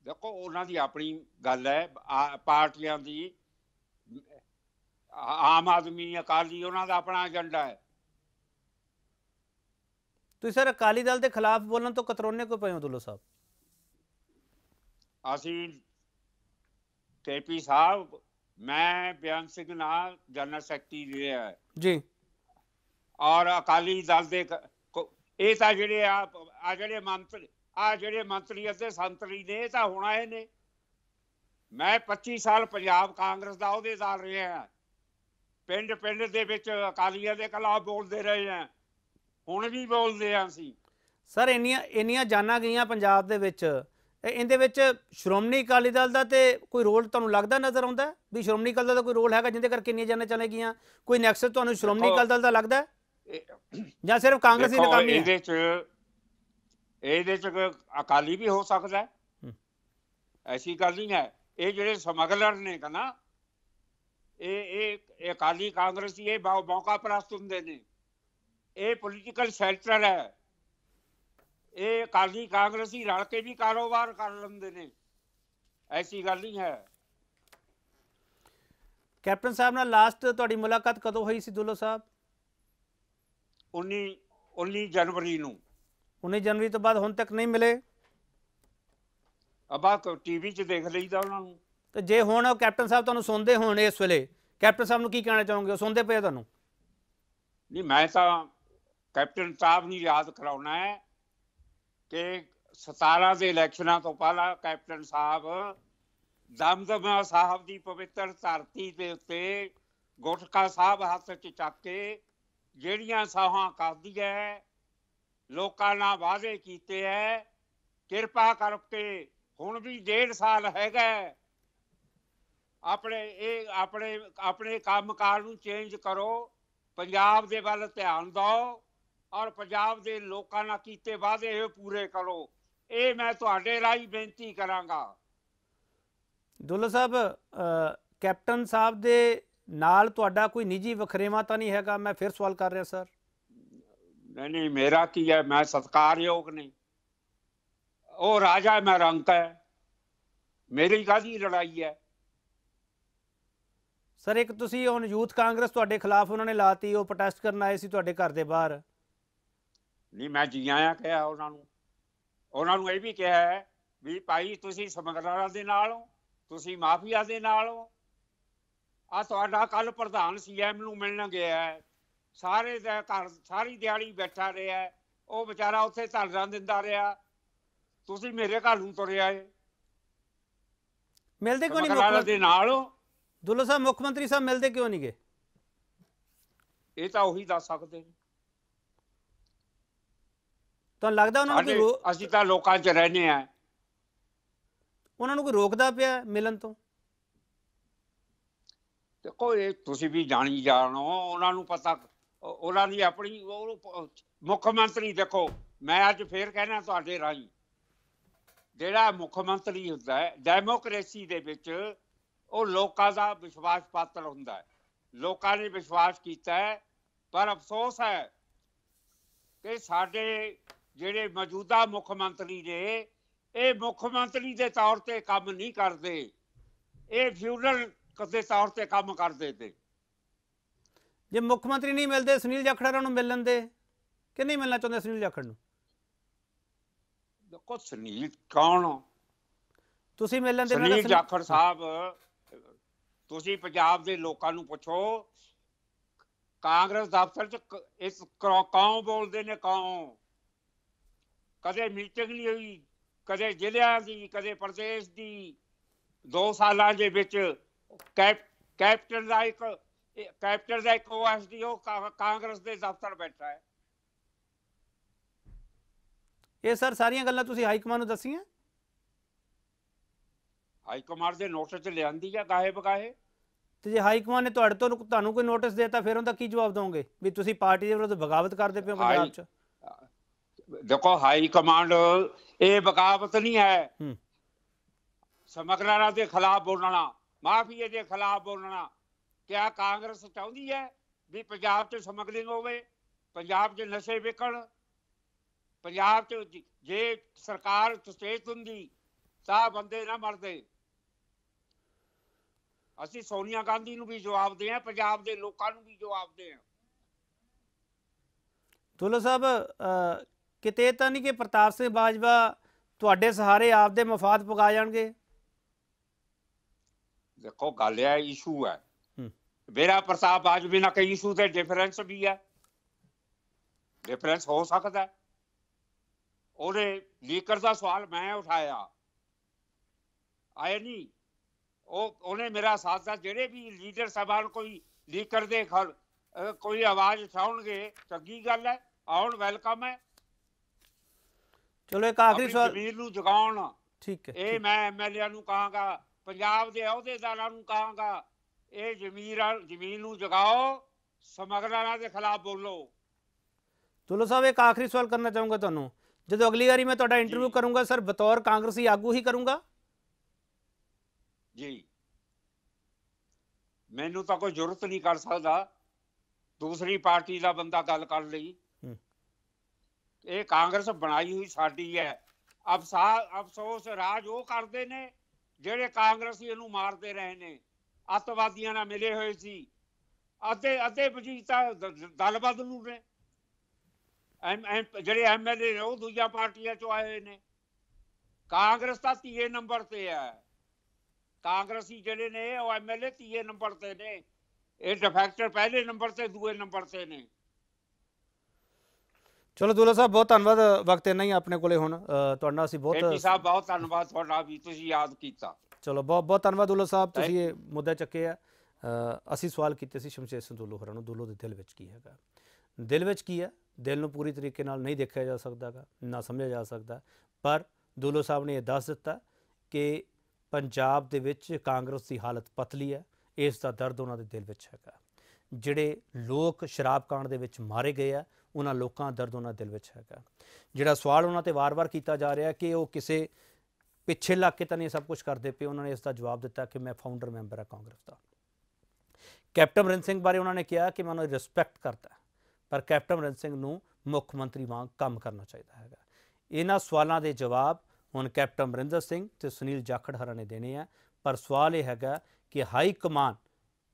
ਦੇਖੋ ਉਹਨਾਂ ਦੀ ਆਪਣੀ ਗੱਲ ਹੈ ਪਾਰਟੀਆਂ ਦੀ ਆਮ ਆਦਮੀ ਅਕਾਲੀ ਉਹਨਾਂ ਦਾ ਆਪਣਾ ਏਜੰਡਾ ਹੈ ਤੁਸੀਂ ਸਰ ਅਕਾਲੀ ਦਲ ਦੇ ਖਿਲਾਫ ਬੋਲਣ ਤੋਂ ਕਤਰੋਨੇ ਕੋ ਪਏ ਦੁੱਲੋ ਸਾਹਿਬ ਅਸੀਂ ਕੇਪੀ ਸਾਹਿਬ ਮੈਂ ਬਿਆਨ ਸਿੰਘ ਨਾਲ ਜਨਰਲ ਸੈਕਟਰੀ ਰਿਹਾ ਜੀ ਔਰ ਅਕਾਲੀ ਦਲ ਦੇ ਇਹ ਤਾਂ ਜਿਹੜੇ ਆ ਆ ਜਿਹੜੇ ਮੰਤਰੀ ਆ ਜਿਹੜੇ ਮੰਤਰੀ ਅਤੇ ਸੰਤਰੀ ਨੇ ਇਹ ਤਾਂ ਹੋਣਾ ਇਹ ਨੇ ਮੈਂ 25 ਸਾਲ ਪੰਜਾਬ ਕਾਂਗਰਸ ਦਾ ਅਹੁਦੇਦਾਰ ਰਿਹਾ ਪਿੰਡ ਪਿੰਡ ਦੇ ਵਿੱਚ ਅਕਾਲੀਆਂ ਦੇ ਖਿਲਾਫ ਬੋਲਦੇ ਰਹੇ ਆ ਹੁਣ ਵੀ ਬੋਲਦੇ ਆਂ ਸੀ ਸਰ ਇੰਨੀਆਂ ਇੰਨੀਆਂ ਜਾਨਾਂ ਗਈਆਂ ਪੰਜਾਬ ਦੇ ਵਿੱਚ ਇਹਦੇ ਵਿੱਚ ਸ਼੍ਰੋਮਣੀ ਅਕਾਲੀ ਦਲ ਦਾ ਤੇ ਕੋਈ ਰੋਲ ਤੁਹਾਨੂੰ ਲੱਗਦਾ ਨਜ਼ਰ ਆਉਂਦਾ ਵੀ ਸ਼੍ਰੋਮਣੀ ਅਕਾਲੀ ਦਲ ਦਾ ਕੋਈ ਰੋਲ ਹੈਗਾ ਜਿੰਦੇ ਕਰਕੇ ਇੰਨੀਆਂ ਜਾਨਾਂ ਚਲੇ ਗਈਆਂ ਕੋਈ ਨੈਕਸਸ ਤੁਹਾਨੂੰ ਸ਼੍ਰੋਮਣੀ ਅਕਾਲੀ ਦਲ ਦਾ ਲੱਗਦਾ ਜਾਂ ਸਿਰਫ ਕਾਂਗਰਸੀ ਨਕਾਮੀ ਇਹਦੇ ਚ ਇਹਦੇ ਚ ਅਕਾਲੀ ਵੀ ਹੋ ਸਕਦਾ ਹੈ ਐਸੀ ਗੱਲ ਨਹੀਂ ਹੈ ਇਹ ਜਿਹੜੇ ਸਮਗਲਰ ਨੇ ਕਹਨਾ ਇਹ ਇਹ ਅਕਾਲੀ ਕਾਂਗਰਸੀ ਇਹ ਮੌਕਾ ਪ੍ਰਸਤ ਹੁੰਦੇ ਨੇ ਇਹ ਪੋਲੀਟੀਕਲ ਸੈਕਟਰ ਹੈ ਇਹ ਅਕਾਲੀ ਕਾਂਗਰਸੀ ਰਲ ਕੇ ਵੀ ਕਾਰੋਬਾਰ ਕਰ ਲੈਂਦੇ ਨੇ ਐਸੀ ਗੱਲ ਨਹੀਂ ਹੈ ਕੈਪਟਨ ਸਾਹਿਬ ਨਾਲ ਲਾਸਟ ਤੁਹਾਡੀ ਮੁਲਾਕਾਤ ਕਦੋਂ ਹੋਈ ਸੀ ਦੁੱਲੋ ਸਾਹਿਬ 19 19 ਜਨਵਰੀ ਨੂੰ 19 ਜਨਵਰੀ ਤੋਂ ਬਾਅਦ ਹੁਣ ਤੱਕ ਨਹੀਂ ਮਿਲੇ ਅਬਾ ਟੀਵੀ 'ਚ ਦੇਖ ਲਈਦਾ ਉਹਨਾਂ ਨੂੰ ਤੇ ਜੇ ਹੁਣ ਕੈਪਟਨ ਸਾਹਿਬ ਤੁਹਾਨੂੰ ਸੁਣਦੇ ਹੋਣ ਇਸ ਵੇਲੇ ਕੈਪਟਨ ਸਾਹਿਬ ਨੂੰ ਕੀ ਕਹਿਣਾ ਚਾਹੋਗੇ ਸੁਣਦੇ ਪਏ ਤੁਹਾਨੂੰ ਨਹੀਂ ਮੈਂ ਤਾਂ ਕੈਪਟਨ ਸਾਹਿਬ ਨੂੰ ਯਾਦ ਕਰਾਉਣਾ ਹੈ ਕਿ 17 ਦੇ ਇਲੈਕਸ਼ਨਾਂ ਤੋਂ ਪਹਿਲਾਂ ਕੈਪਟਨ ਸਾਹਿਬ ਦਮਦਮਾ ਸਾਹਿਬ ਦੀ ਪਵਿੱਤਰ ਧਰਤੀ ਦੇ ਉੱਤੇ ਗੋਠਕਾ ਸਾਹਿਬ ਹੱਥ 'ਚ ਚੱਕ ਕੇ ਜਿਹੜੀਆਂ ਸਾਹਾਂ ਕਰਦੀ ਹੈ ਲੋਕਾਂ ਨਾਲ ਵਾਅਦੇ ਕੀਤੇ ਹੈ ਕਿਰਪਾ ਕਰਕੇ ਹੁਣ ਵੀ 1.5 ਸਾਲ ਹੈਗਾ ਆਪਣੇ ਇਹ ਆਪਣੇ ਆਪਣੇ ਕੰਮਕਾਰ ਨੂੰ ਚੇਂਜ ਕਰੋ ਪੰਜਾਬ ਦੇ ਵੱਲ ਧਿਆਨ ਦਿਓ ਔਰ ਪੰਜਾਬ ਦੇ ਲੋਕਾਂ ਨਾਲ ਕੀਤੇ ਵਾਅਦੇ ਇਹ ਪੂਰੇ ਕਰੋ ਇਹ ਮੈਂ ਤੁਹਾਡੇ ਰਾਹੀਂ ਬੇਨਤੀ ਕਰਾਂਗਾ ਦੁੱਲਾ ਸਾਹਿਬ ਕੈਪਟਨ ਸਾਹਿਬ ਦੇ ਨਾਲ ਤੁਹਾਡਾ ਕੋਈ ਨਿੱਜੀ ਵਖਰੇਵਾ ਤਾਂ ਨਹੀਂ ਹੈਗਾ ਮੈਂ ਫਿਰ ਸਵਾਲ ਕਰ ਰਿਹਾ ਸਰ ਨਹੀਂ ਨਹੀਂ ਮੇਰਾ ਕੀ ਹੈ ਮੈਂ ਸਤਕਾਰਯੋਗ ਨਹੀਂ ਉਹ ਰਾਜਾ ਮੈਂ ਰੰਕ ਹੈ ਮੇਰੀ ਕਾਦੀ ਲੜਾਈ ਹੈ ਸਰ ਇੱਕ ਤੁਸੀਂ ਹੁਣ ਯੂਥ ਕਾਂਗਰਸ ਤੁਹਾਡੇ ਖਿਲਾਫ ਉਹਨਾਂ ਨੇ ਲਾਤੀ ਉਹ ਪ੍ਰੋਟੈਸਟ ਕਰਨ ਆਏ ਸੀ ਤੁਹਾਡੇ ਘਰ ਦੇ ਬਾਹਰ ਨਹੀਂ ਮੈਂ ਜੀ ਆਇਆਂ ਕਿਹਾ ਉਹਨਾਂ ਨੂੰ ਉਹਨਾਂ ਨੂੰ ਇਹ ਵੀ ਕਿਹਾ ਹੈ ਵੀ ਭਾਈ ਤੁਸੀਂ ਸਮਗਲਰਾਂ ਦੇ ਨਾਲ ਹੋ ਤੁਸੀਂ ਮਾਫੀਆ ਦੇ ਨਾਲ ਹੋ ਆ ਤੁਹਾਡਾ ਕੱਲ ਪ੍ਰਧਾਨ ਸੀਐਮ ਨੂੰ ਮਿਲਣ ਗਿਆ ਹੈ ਸਾਰੇ ਦਾ ਘਰ ਸਾਰੀ ਦਿਹਾੜੀ ਬੈਠਾ ਰਿਹਾ ਉਹ ਵਿਚਾਰਾ ਉੱਥੇ ਧਰਨਾ ਦਿੰਦਾ ਰਿਹਾ ਤੁਸੀਂ ਮੇਰੇ ਘਰ ਨੂੰ ਤੁਰਿਆ ਏ ਮਿਲਦੇ ਕਿਉਂ ਨਹੀਂ ਮੁੱਖ ਮੰਤਰੀ ਦੇ ਨਾਲ ਦੁੱਲਾ ਸਾਹਿਬ ਮੁੱਖ ਮੰਤਰੀ ਸਾਹਿਬ ਮਿਲਦੇ ਕਿਉਂ ਨਹੀਂਗੇ ਇਹ ਤਾਂ ਉਹੀ ਦੱਸ ਸਕਦੇ ਨੇ ਤੁਹਾਨੂੰ ਲੱਗਦਾ ਉਹਨਾਂ ਨੂੰ ਕੋਈ ਅਸੀਂ ਤਾਂ ਲੋਕਾਂ 'ਚ ਰਹਿੰਦੇ ਆ ਉਹਨਾਂ ਨੂੰ ਕੋਈ ਰੋਕਦਾ ਪਿਆ ਮਿਲਣ ਤੋਂ ਤੇ ਕੋਈ ਤੁਸੀਂ ਵੀ ਜਾਣੀ ਜਾਣੋ ਉਹਨਾਂ ਨੂੰ ਪਤਾ ਉਹਨਾਂ ਦੀ ਆਪਣੀ ਮੁੱਖ ਮੰਤਰੀ ਦੇਖੋ ਮੈਂ ਅੱਜ ਫੇਰ ਕਹਿਣਾ ਤੁਹਾਡੇ ਰਾਹੀਂ ਜਿਹੜਾ ਮੁੱਖ ਮੰਤਰੀ ਹੁੰਦਾ ਹੈ ਡੈਮੋਕ੍ਰੇਸੀ ਦੇ ਵਿੱਚ ਉਹ ਲੋਕਾਂ ਦਾ ਵਿਸ਼ਵਾਸ ਪਾਤਰ ਹੁੰਦਾ ਹੈ ਲੋਕਾਂ ਨੇ ਵਿਸ਼ਵਾਸ ਕੀਤਾ ਹੈ ਪਰ ਅਫਸੋਸ ਹੈ ਕਿ ਸਾਡੇ ਜਿਹੜੇ ਮੌਜੂਦਾ ਮੁੱਖ ਮੰਤਰੀ ਨੇ ਇਹ ਮੁੱਖ ਮੰਤਰੀ ਦੇ ਤੌਰ ਤੇ ਕੰਮ ਨਹੀਂ ਕਰਦੇ ਇਹ ਫਿਊਡਲ ਕਦੇ ਤੌਰ ਤੇ ਕੰਮ ਕਰਦੇ ਤੇ ਜੇ ਮੁੱਖ ਮੰਤਰੀ ਨਹੀਂ ਮਿਲਦੇ ਸੁਨੀਲ ਜਾਖੜਾ ਨੂੰ ਮਿਲਣ ਦੇ ਕਿ ਨਹੀਂ ਮਿਲਣਾ ਚਾਹੁੰਦੇ ਸੁਨੀਲ ਜਾਖੜ ਨੂੰ ਦੇਖੋ ਸੁਨੀਲ ਕੌਣ ਤੁਸੀਂ ਮਿਲਣ ਦੇ ਸੁਨੀਲ ਜਾਖੜ ਸਾਹਿਬ ਤੁਸੀਂ ਪੰਜਾਬ ਦੇ ਲੋਕਾਂ ਨੂੰ ਪੁੱਛੋ ਕਾਂਗਰਸ ਦਫ਼ਤਰ ਚ ਇਸ ਕੌਣ ਬੋਲਦੇ ਨੇ ਕੌਣ ਕਦੇ ਮੀਟਿੰਗ ਨਹੀਂ ਹੋਈ ਕਦੇ ਜ਼ਿਲ੍ਹਿਆਂ ਦੀ ਕਦੇ ਪ੍ਰਦੇਸ਼ ਦੀ 2 ਸਾਲਾਂ ਦੇ ਵਿੱਚ ਕੈਪਟਨ ਦਾ ਇੱਕ ਕੈਪਟਨ ਦਾ ਇੱਕ ਉਹ ਕਾਂਗਰਸ ਦੇ ਦਫ਼ਤਰ ਬੈਠਾ ਹੈ ਇਹ ਸਰ ਸਾਰੀਆਂ ਗੱਲਾਂ ਤੁਸੀਂ ਹਾਈ ਕਮਾਂਡ ਨੂੰ ਦੱਸੀਆਂ ਹਾਈ ਕਮਾਂਡ ਦੇ ਨੋਟਿਸ ਤੇ ਲਿਆਂਦੀ ਆ ਗਾਹੇ ਬਗਾਹੇ ਤੇ ਜੇ ਹਾਈ ਕਮਾਂਡ ਨੇ ਤੁਹਾਡੇ ਤੋਂ ਤੁਹਾਨੂੰ ਕੋਈ ਨੋਟਿਸ ਦੇਤਾ ਫਿਰ ਉਹਦਾ ਕੀ ਜਵਾਬ ਦੋਗੇ ਵੀ ਤੁਸੀਂ ਪਾਰਟੀ ਦੇ ਵਿਰੁੱਧ ਬਗਾਵਤ ਕਰਦੇ ਪਿਓ ਪੰਜਾਬ 'ਚ ਦੇਖੋ ਹਾਈ ਕਮਾਂਡ ਇਹ ਬਕਾਵਤ ਨਹੀਂ ਹੈ ਸਮਗਲਰਾਂ ਦੇ ਖਿਲਾਫ ਬੋਲਣਾ ਮਾਫੀਆ ਦੇ ਖਿਲਾਫ ਬੋਲਣਾ ਕਿਆ ਕਾਂਗਰਸ ਚਾਹੁੰਦੀ ਹੈ ਵੀ ਪੰਜਾਬ 'ਚ ਸਮਗਲਿੰਗ ਹੋਵੇ ਪੰਜਾਬ 'ਚ ਨਸ਼ੇ ਵਿਕਣ ਪੰਜਾਬ 'ਚ ਜੇ ਸਰਕਾਰ ਸੁਚੇਤ ਹੁੰਦੀ ਤਾਂ ਬੰਦੇ ਨਾ ਮਰਦੇ ਅਸੀਂ ਸੋਨੀਆ ਗਾਂਧੀ ਨੂੰ ਵੀ ਜਵਾਬ ਦੇ ਆ ਪੰਜਾਬ ਦੇ ਲੋਕਾਂ ਨੂੰ ਵੀ ਜਵਾਬ ਦੇ ਆ ਤੁਲਾ ਸਾਹਿਬ ਕਿਤੇ ਤਾਂ ਨਹੀਂ ਕਿ ਪ੍ਰਤਾਪ ਸਿੰਘ ਬਾਜਵਾ ਤੁਹਾਡੇ ਸਹਾਰੇ ਆਪਦੇ ਮਫਾਦ ਪੁਗਾ ਜਾਣਗੇ ਦੇਖੋ ਗੱਲ ਇਹ ਇਸ਼ੂ ਹੈ ਮੇਰਾ ਪ੍ਰਤਾਪ ਬਾਜਵਾ ਨਾਲ ਕਈ ਇਸ਼ੂ ਤੇ ਡਿਫਰੈਂਸ ਵੀ ਹੈ ਡਿਫਰੈਂਸ ਹੋ ਸਕਦਾ ਉਹਨੇ ਲੀਕਰ ਦਾ ਸਵਾਲ ਮੈਂ ਉਠਾਇਆ ਆਏ ਨਹੀਂ ਉਹ ਉਹਨੇ ਮੇਰਾ ਸਾਥ ਦਾ ਜਿਹੜੇ ਵੀ ਲੀਡਰ ਸਭਾਨ ਕੋਈ ਲੀਕਰ ਦੇ ਖੜ ਕੋਈ ਆਵਾਜ਼ ਉਠਾਉਣਗੇ ਚੰਗੀ ਗੱਲ ਹੈ ਆਉਣ ਵੈਲਕਮ ਹੈ ਚਲੋ ਇੱਕ ਆਖਰੀ ਸਵਾਲ ਵੀਰ ਨੂੰ ਜਗਾਉਣ ਠੀਕ ਹੈ ਇਹ ਮੈਂ ਐਮਐਲਏ ਨੂੰ ਕਹਾਂਗਾ ਪੰਜਾਬ ਦੇ ਅਹੁਦੇਦਾਰਾਂ ਨੂੰ ਕਹਾਂਗਾ ਇਹ ਜ਼ਮੀਰ ਜ਼ਮੀਨ ਨੂੰ ਜਗਾਓ ਸਮਗਲਰਾਂ ਦੇ ਖਿਲਾਫ ਬੋਲੋ ਚਲੋ ਸਾਹਿਬ ਇੱਕ ਆਖਰੀ ਸਵਾਲ ਕਰਨਾ ਚਾਹੂੰਗਾ ਤੁਹਾਨੂੰ ਜਦੋਂ ਅਗਲੀ ਵਾਰੀ ਮੈਂ ਤੁਹਾਡਾ ਇੰਟਰਵਿਊ ਕਰੂੰਗਾ ਸਰ ਬਤੌਰ ਕਾਂਗਰਸੀ ਆਗੂ ਹੀ ਕਰੂੰਗਾ ਜੀ ਮੈਨੂੰ ਤਾਂ ਕੋਈ ਜ਼ਰੂਰਤ ਨਹੀਂ ਕਰ ਸਕਦਾ ਦੂਸਰੀ ਪਾਰਟੀ ਦਾ ਬੰਦਾ ਗੱਲ ਕਰ ਲਈ ਇਹ ਕਾਂਗਰਸ ਬਣਾਈ ਹੋਈ ਸਾਡੀ ਹੈ ਅਫਸਾ ਅਫਸੋਸ ਰਾਜ ਉਹ ਕਰਦੇ ਨੇ ਜਿਹੜੇ ਕਾਂਗਰਸੀ ਇਹਨੂੰ ਮਾਰਦੇ ਰਹੇ ਨੇ ਅਤਵਾਦੀਆਂ ਨਾਲ ਮਿਲੇ ਹੋਏ ਸੀ ਅਤੇ ਅਤੇ ਵਜੀਤਾ ਦਲਬਦ ਨੂੰ ਨੇ ਐਮ ਜਿਹੜੇ ਐਮਐਲਏ ਏ ਉਹ ਦੂਜਾ ਪਾਰਟੀਆਂ ਚੋਂ ਆਏ ਨੇ ਕਾਂਗਰਸ ਤਾਂ ਤੀਏ ਨੰਬਰ ਤੇ ਆ ਕਾਂਗਰਸੀ ਜਿਹੜੇ ਨੇ ਉਹ ਐਮਐਲਏ ਤੀਏ ਨੰਬਰ ਤੇ ਨੇ ਇਹ ਡਿਫੈਕਟਰ ਪਹਿਲੇ ਨੰਬਰ ਤੇ ਦੂਏ ਨੰਬਰ ਤੇ ਨੇ ਚਲੋ ਦੁਲਾ ਸਾਹਿਬ ਬਹੁਤ ਧੰਨਵਾਦ ਵਕਤ ਇੰਨਾ ਹੀ ਆਪਣੇ ਕੋਲੇ ਹੁਣ ਤੁਹਾਡਾ ਅਸੀਂ ਬਹੁਤ ਜੀ ਸਾਹਿਬ ਬਹੁਤ ਧੰਨਵਾਦ ਤੁਹਾਡਾ ਵੀ ਤੁਸੀਂ ਯਾਦ ਕੀਤਾ ਚਲੋ ਬਹੁਤ ਬਹੁਤ ਧੰਨਵਾਦ ਦੁਲਾ ਸਾਹਿਬ ਤੁਸੀਂ ਇਹ ਮੁੱਦਾ ਚੱਕੇ ਆ ਅਸੀਂ ਸਵਾਲ ਕੀਤੇ ਸੀ ਸ਼ਮਸ਼ੇਰ ਸਿੰਘ ਦੁੱਲੋ ਨੂੰ ਦੁੱਲੋ ਦੇ ਦਿਲ ਵਿੱਚ ਕੀ ਹੈਗਾ ਦਿਲ ਵਿੱਚ ਕੀ ਹੈ ਦਿਲ ਨੂੰ ਪੂਰੀ ਤਰੀਕੇ ਨਾਲ ਨਹੀਂ ਦੇਖਿਆ ਜਾ ਸਕਦਾਗਾ ਨਾ ਸਮਝਿਆ ਜਾ ਸਕਦਾ ਪਰ ਦੁੱਲੋ ਸਾਹਿਬ ਨੇ ਇਹ ਦੱਸ ਦਿੱਤਾ ਕਿ ਪੰਜਾਬ ਦੇ ਵਿੱਚ ਕਾਂਗਰਸ ਦੀ ਹਾਲਤ ਪਤਲੀ ਹੈ ਇਸ ਦਾ ਦਰਦ ਉਹਨਾਂ ਦੇ ਦਿਲ ਵਿੱਚ ਹੈਗਾ ਜਿਹੜੇ ਲੋਕ ਸ਼ਰਾਬ ਕਾਂਡ ਦੇ ਵਿੱਚ ਮਾਰੇ ਗਏ ਆ ਉਹਨਾਂ ਲੋਕਾਂ ਦਰਦ ਉਹਨਾਂ ਦਿਲ ਵਿੱਚ ਹੈਗਾ ਜਿਹੜਾ ਸਵਾਲ ਉਹਨਾਂ ਤੇ ਵਾਰ-ਵਾਰ ਕੀਤਾ ਜਾ ਰਿਹਾ ਕਿ ਉਹ ਕਿਸੇ ਪਿੱਛੇ ਲੱਗ ਕੇ ਤਾਂ ਨਹੀਂ ਸਭ ਕੁਝ ਕਰਦੇ ਪਏ ਉਹਨਾਂ ਨੇ ਇਸ ਦਾ ਜਵਾਬ ਦਿੱਤਾ ਕਿ ਮੈਂ ਫਾਊਂਡਰ ਮੈਂਬਰ ਆ ਕਾਂਗਰਸ ਦਾ ਕੈਪਟਨ ਰਣ ਸਿੰਘ ਬਾਰੇ ਉਹਨਾਂ ਨੇ ਕਿਹਾ ਕਿ ਮੈਂ ਉਹਨਾਂ ਦੀ ਰਿਸਪੈਕਟ ਕਰਦਾ ਪਰ ਕੈਪਟਨ ਰਣ ਸਿੰਘ ਨੂੰ ਮੁੱਖ ਮੰਤਰੀ ਵਾਂਗ ਕੰਮ ਕਰਨਾ ਚਾਹੀਦਾ ਹੈਗਾ ਇਹਨਾਂ ਸਵਾਲਾਂ ਦੇ ਜਵਾਬ ਹੁਣ ਕੈਪਟਨ ਮਰਿੰਦਰ ਸਿੰਘ ਤੇ ਸੁਨੀਲ ਜਾਖੜ ਹਰਾਂ ਨੇ ਦੇਣੇ ਆ ਪਰ ਸਵਾਲ ਇਹ ਹੈਗਾ ਕਿ ਹਾਈ ਕਮਾਂਡ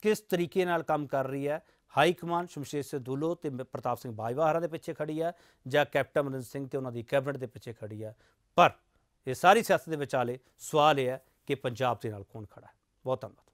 ਕਿਸ ਤਰੀਕੇ ਨਾਲ ਕੰਮ ਕਰ ਰਹੀ ਹੈ ਹਾਈ ਕਮਾਂਡ ਸ਼ਮਸ਼ੇਰ ਸਿੰਘ ਦੂਲੋ ਤੇ ਪ੍ਰਤਾਪ ਸਿੰਘ ਬਾਜਵਾ ਹਰਾਂ ਦੇ ਪਿੱਛੇ ਖੜੀ ਆ ਜਾਂ ਕੈਪਟਨ ਅਮਰਿੰਦਰ ਸਿੰਘ ਤੇ ਉਹਨਾਂ ਦੀ ਕੈਬਨਿਟ ਦੇ ਪਿੱਛੇ ਖੜੀ ਆ ਪਰ ਇਹ ਸਾਰੀ ਸਿਆਸਤ ਦੇ ਵਿਚਾਲੇ ਸਵਾਲ ਇਹ ਹੈ ਕਿ ਪੰਜਾਬ ਦੇ ਨਾਲ ਕੌਣ ਖੜਾ ਹੈ ਬਹੁਤ ਧੰਨਵਾਦ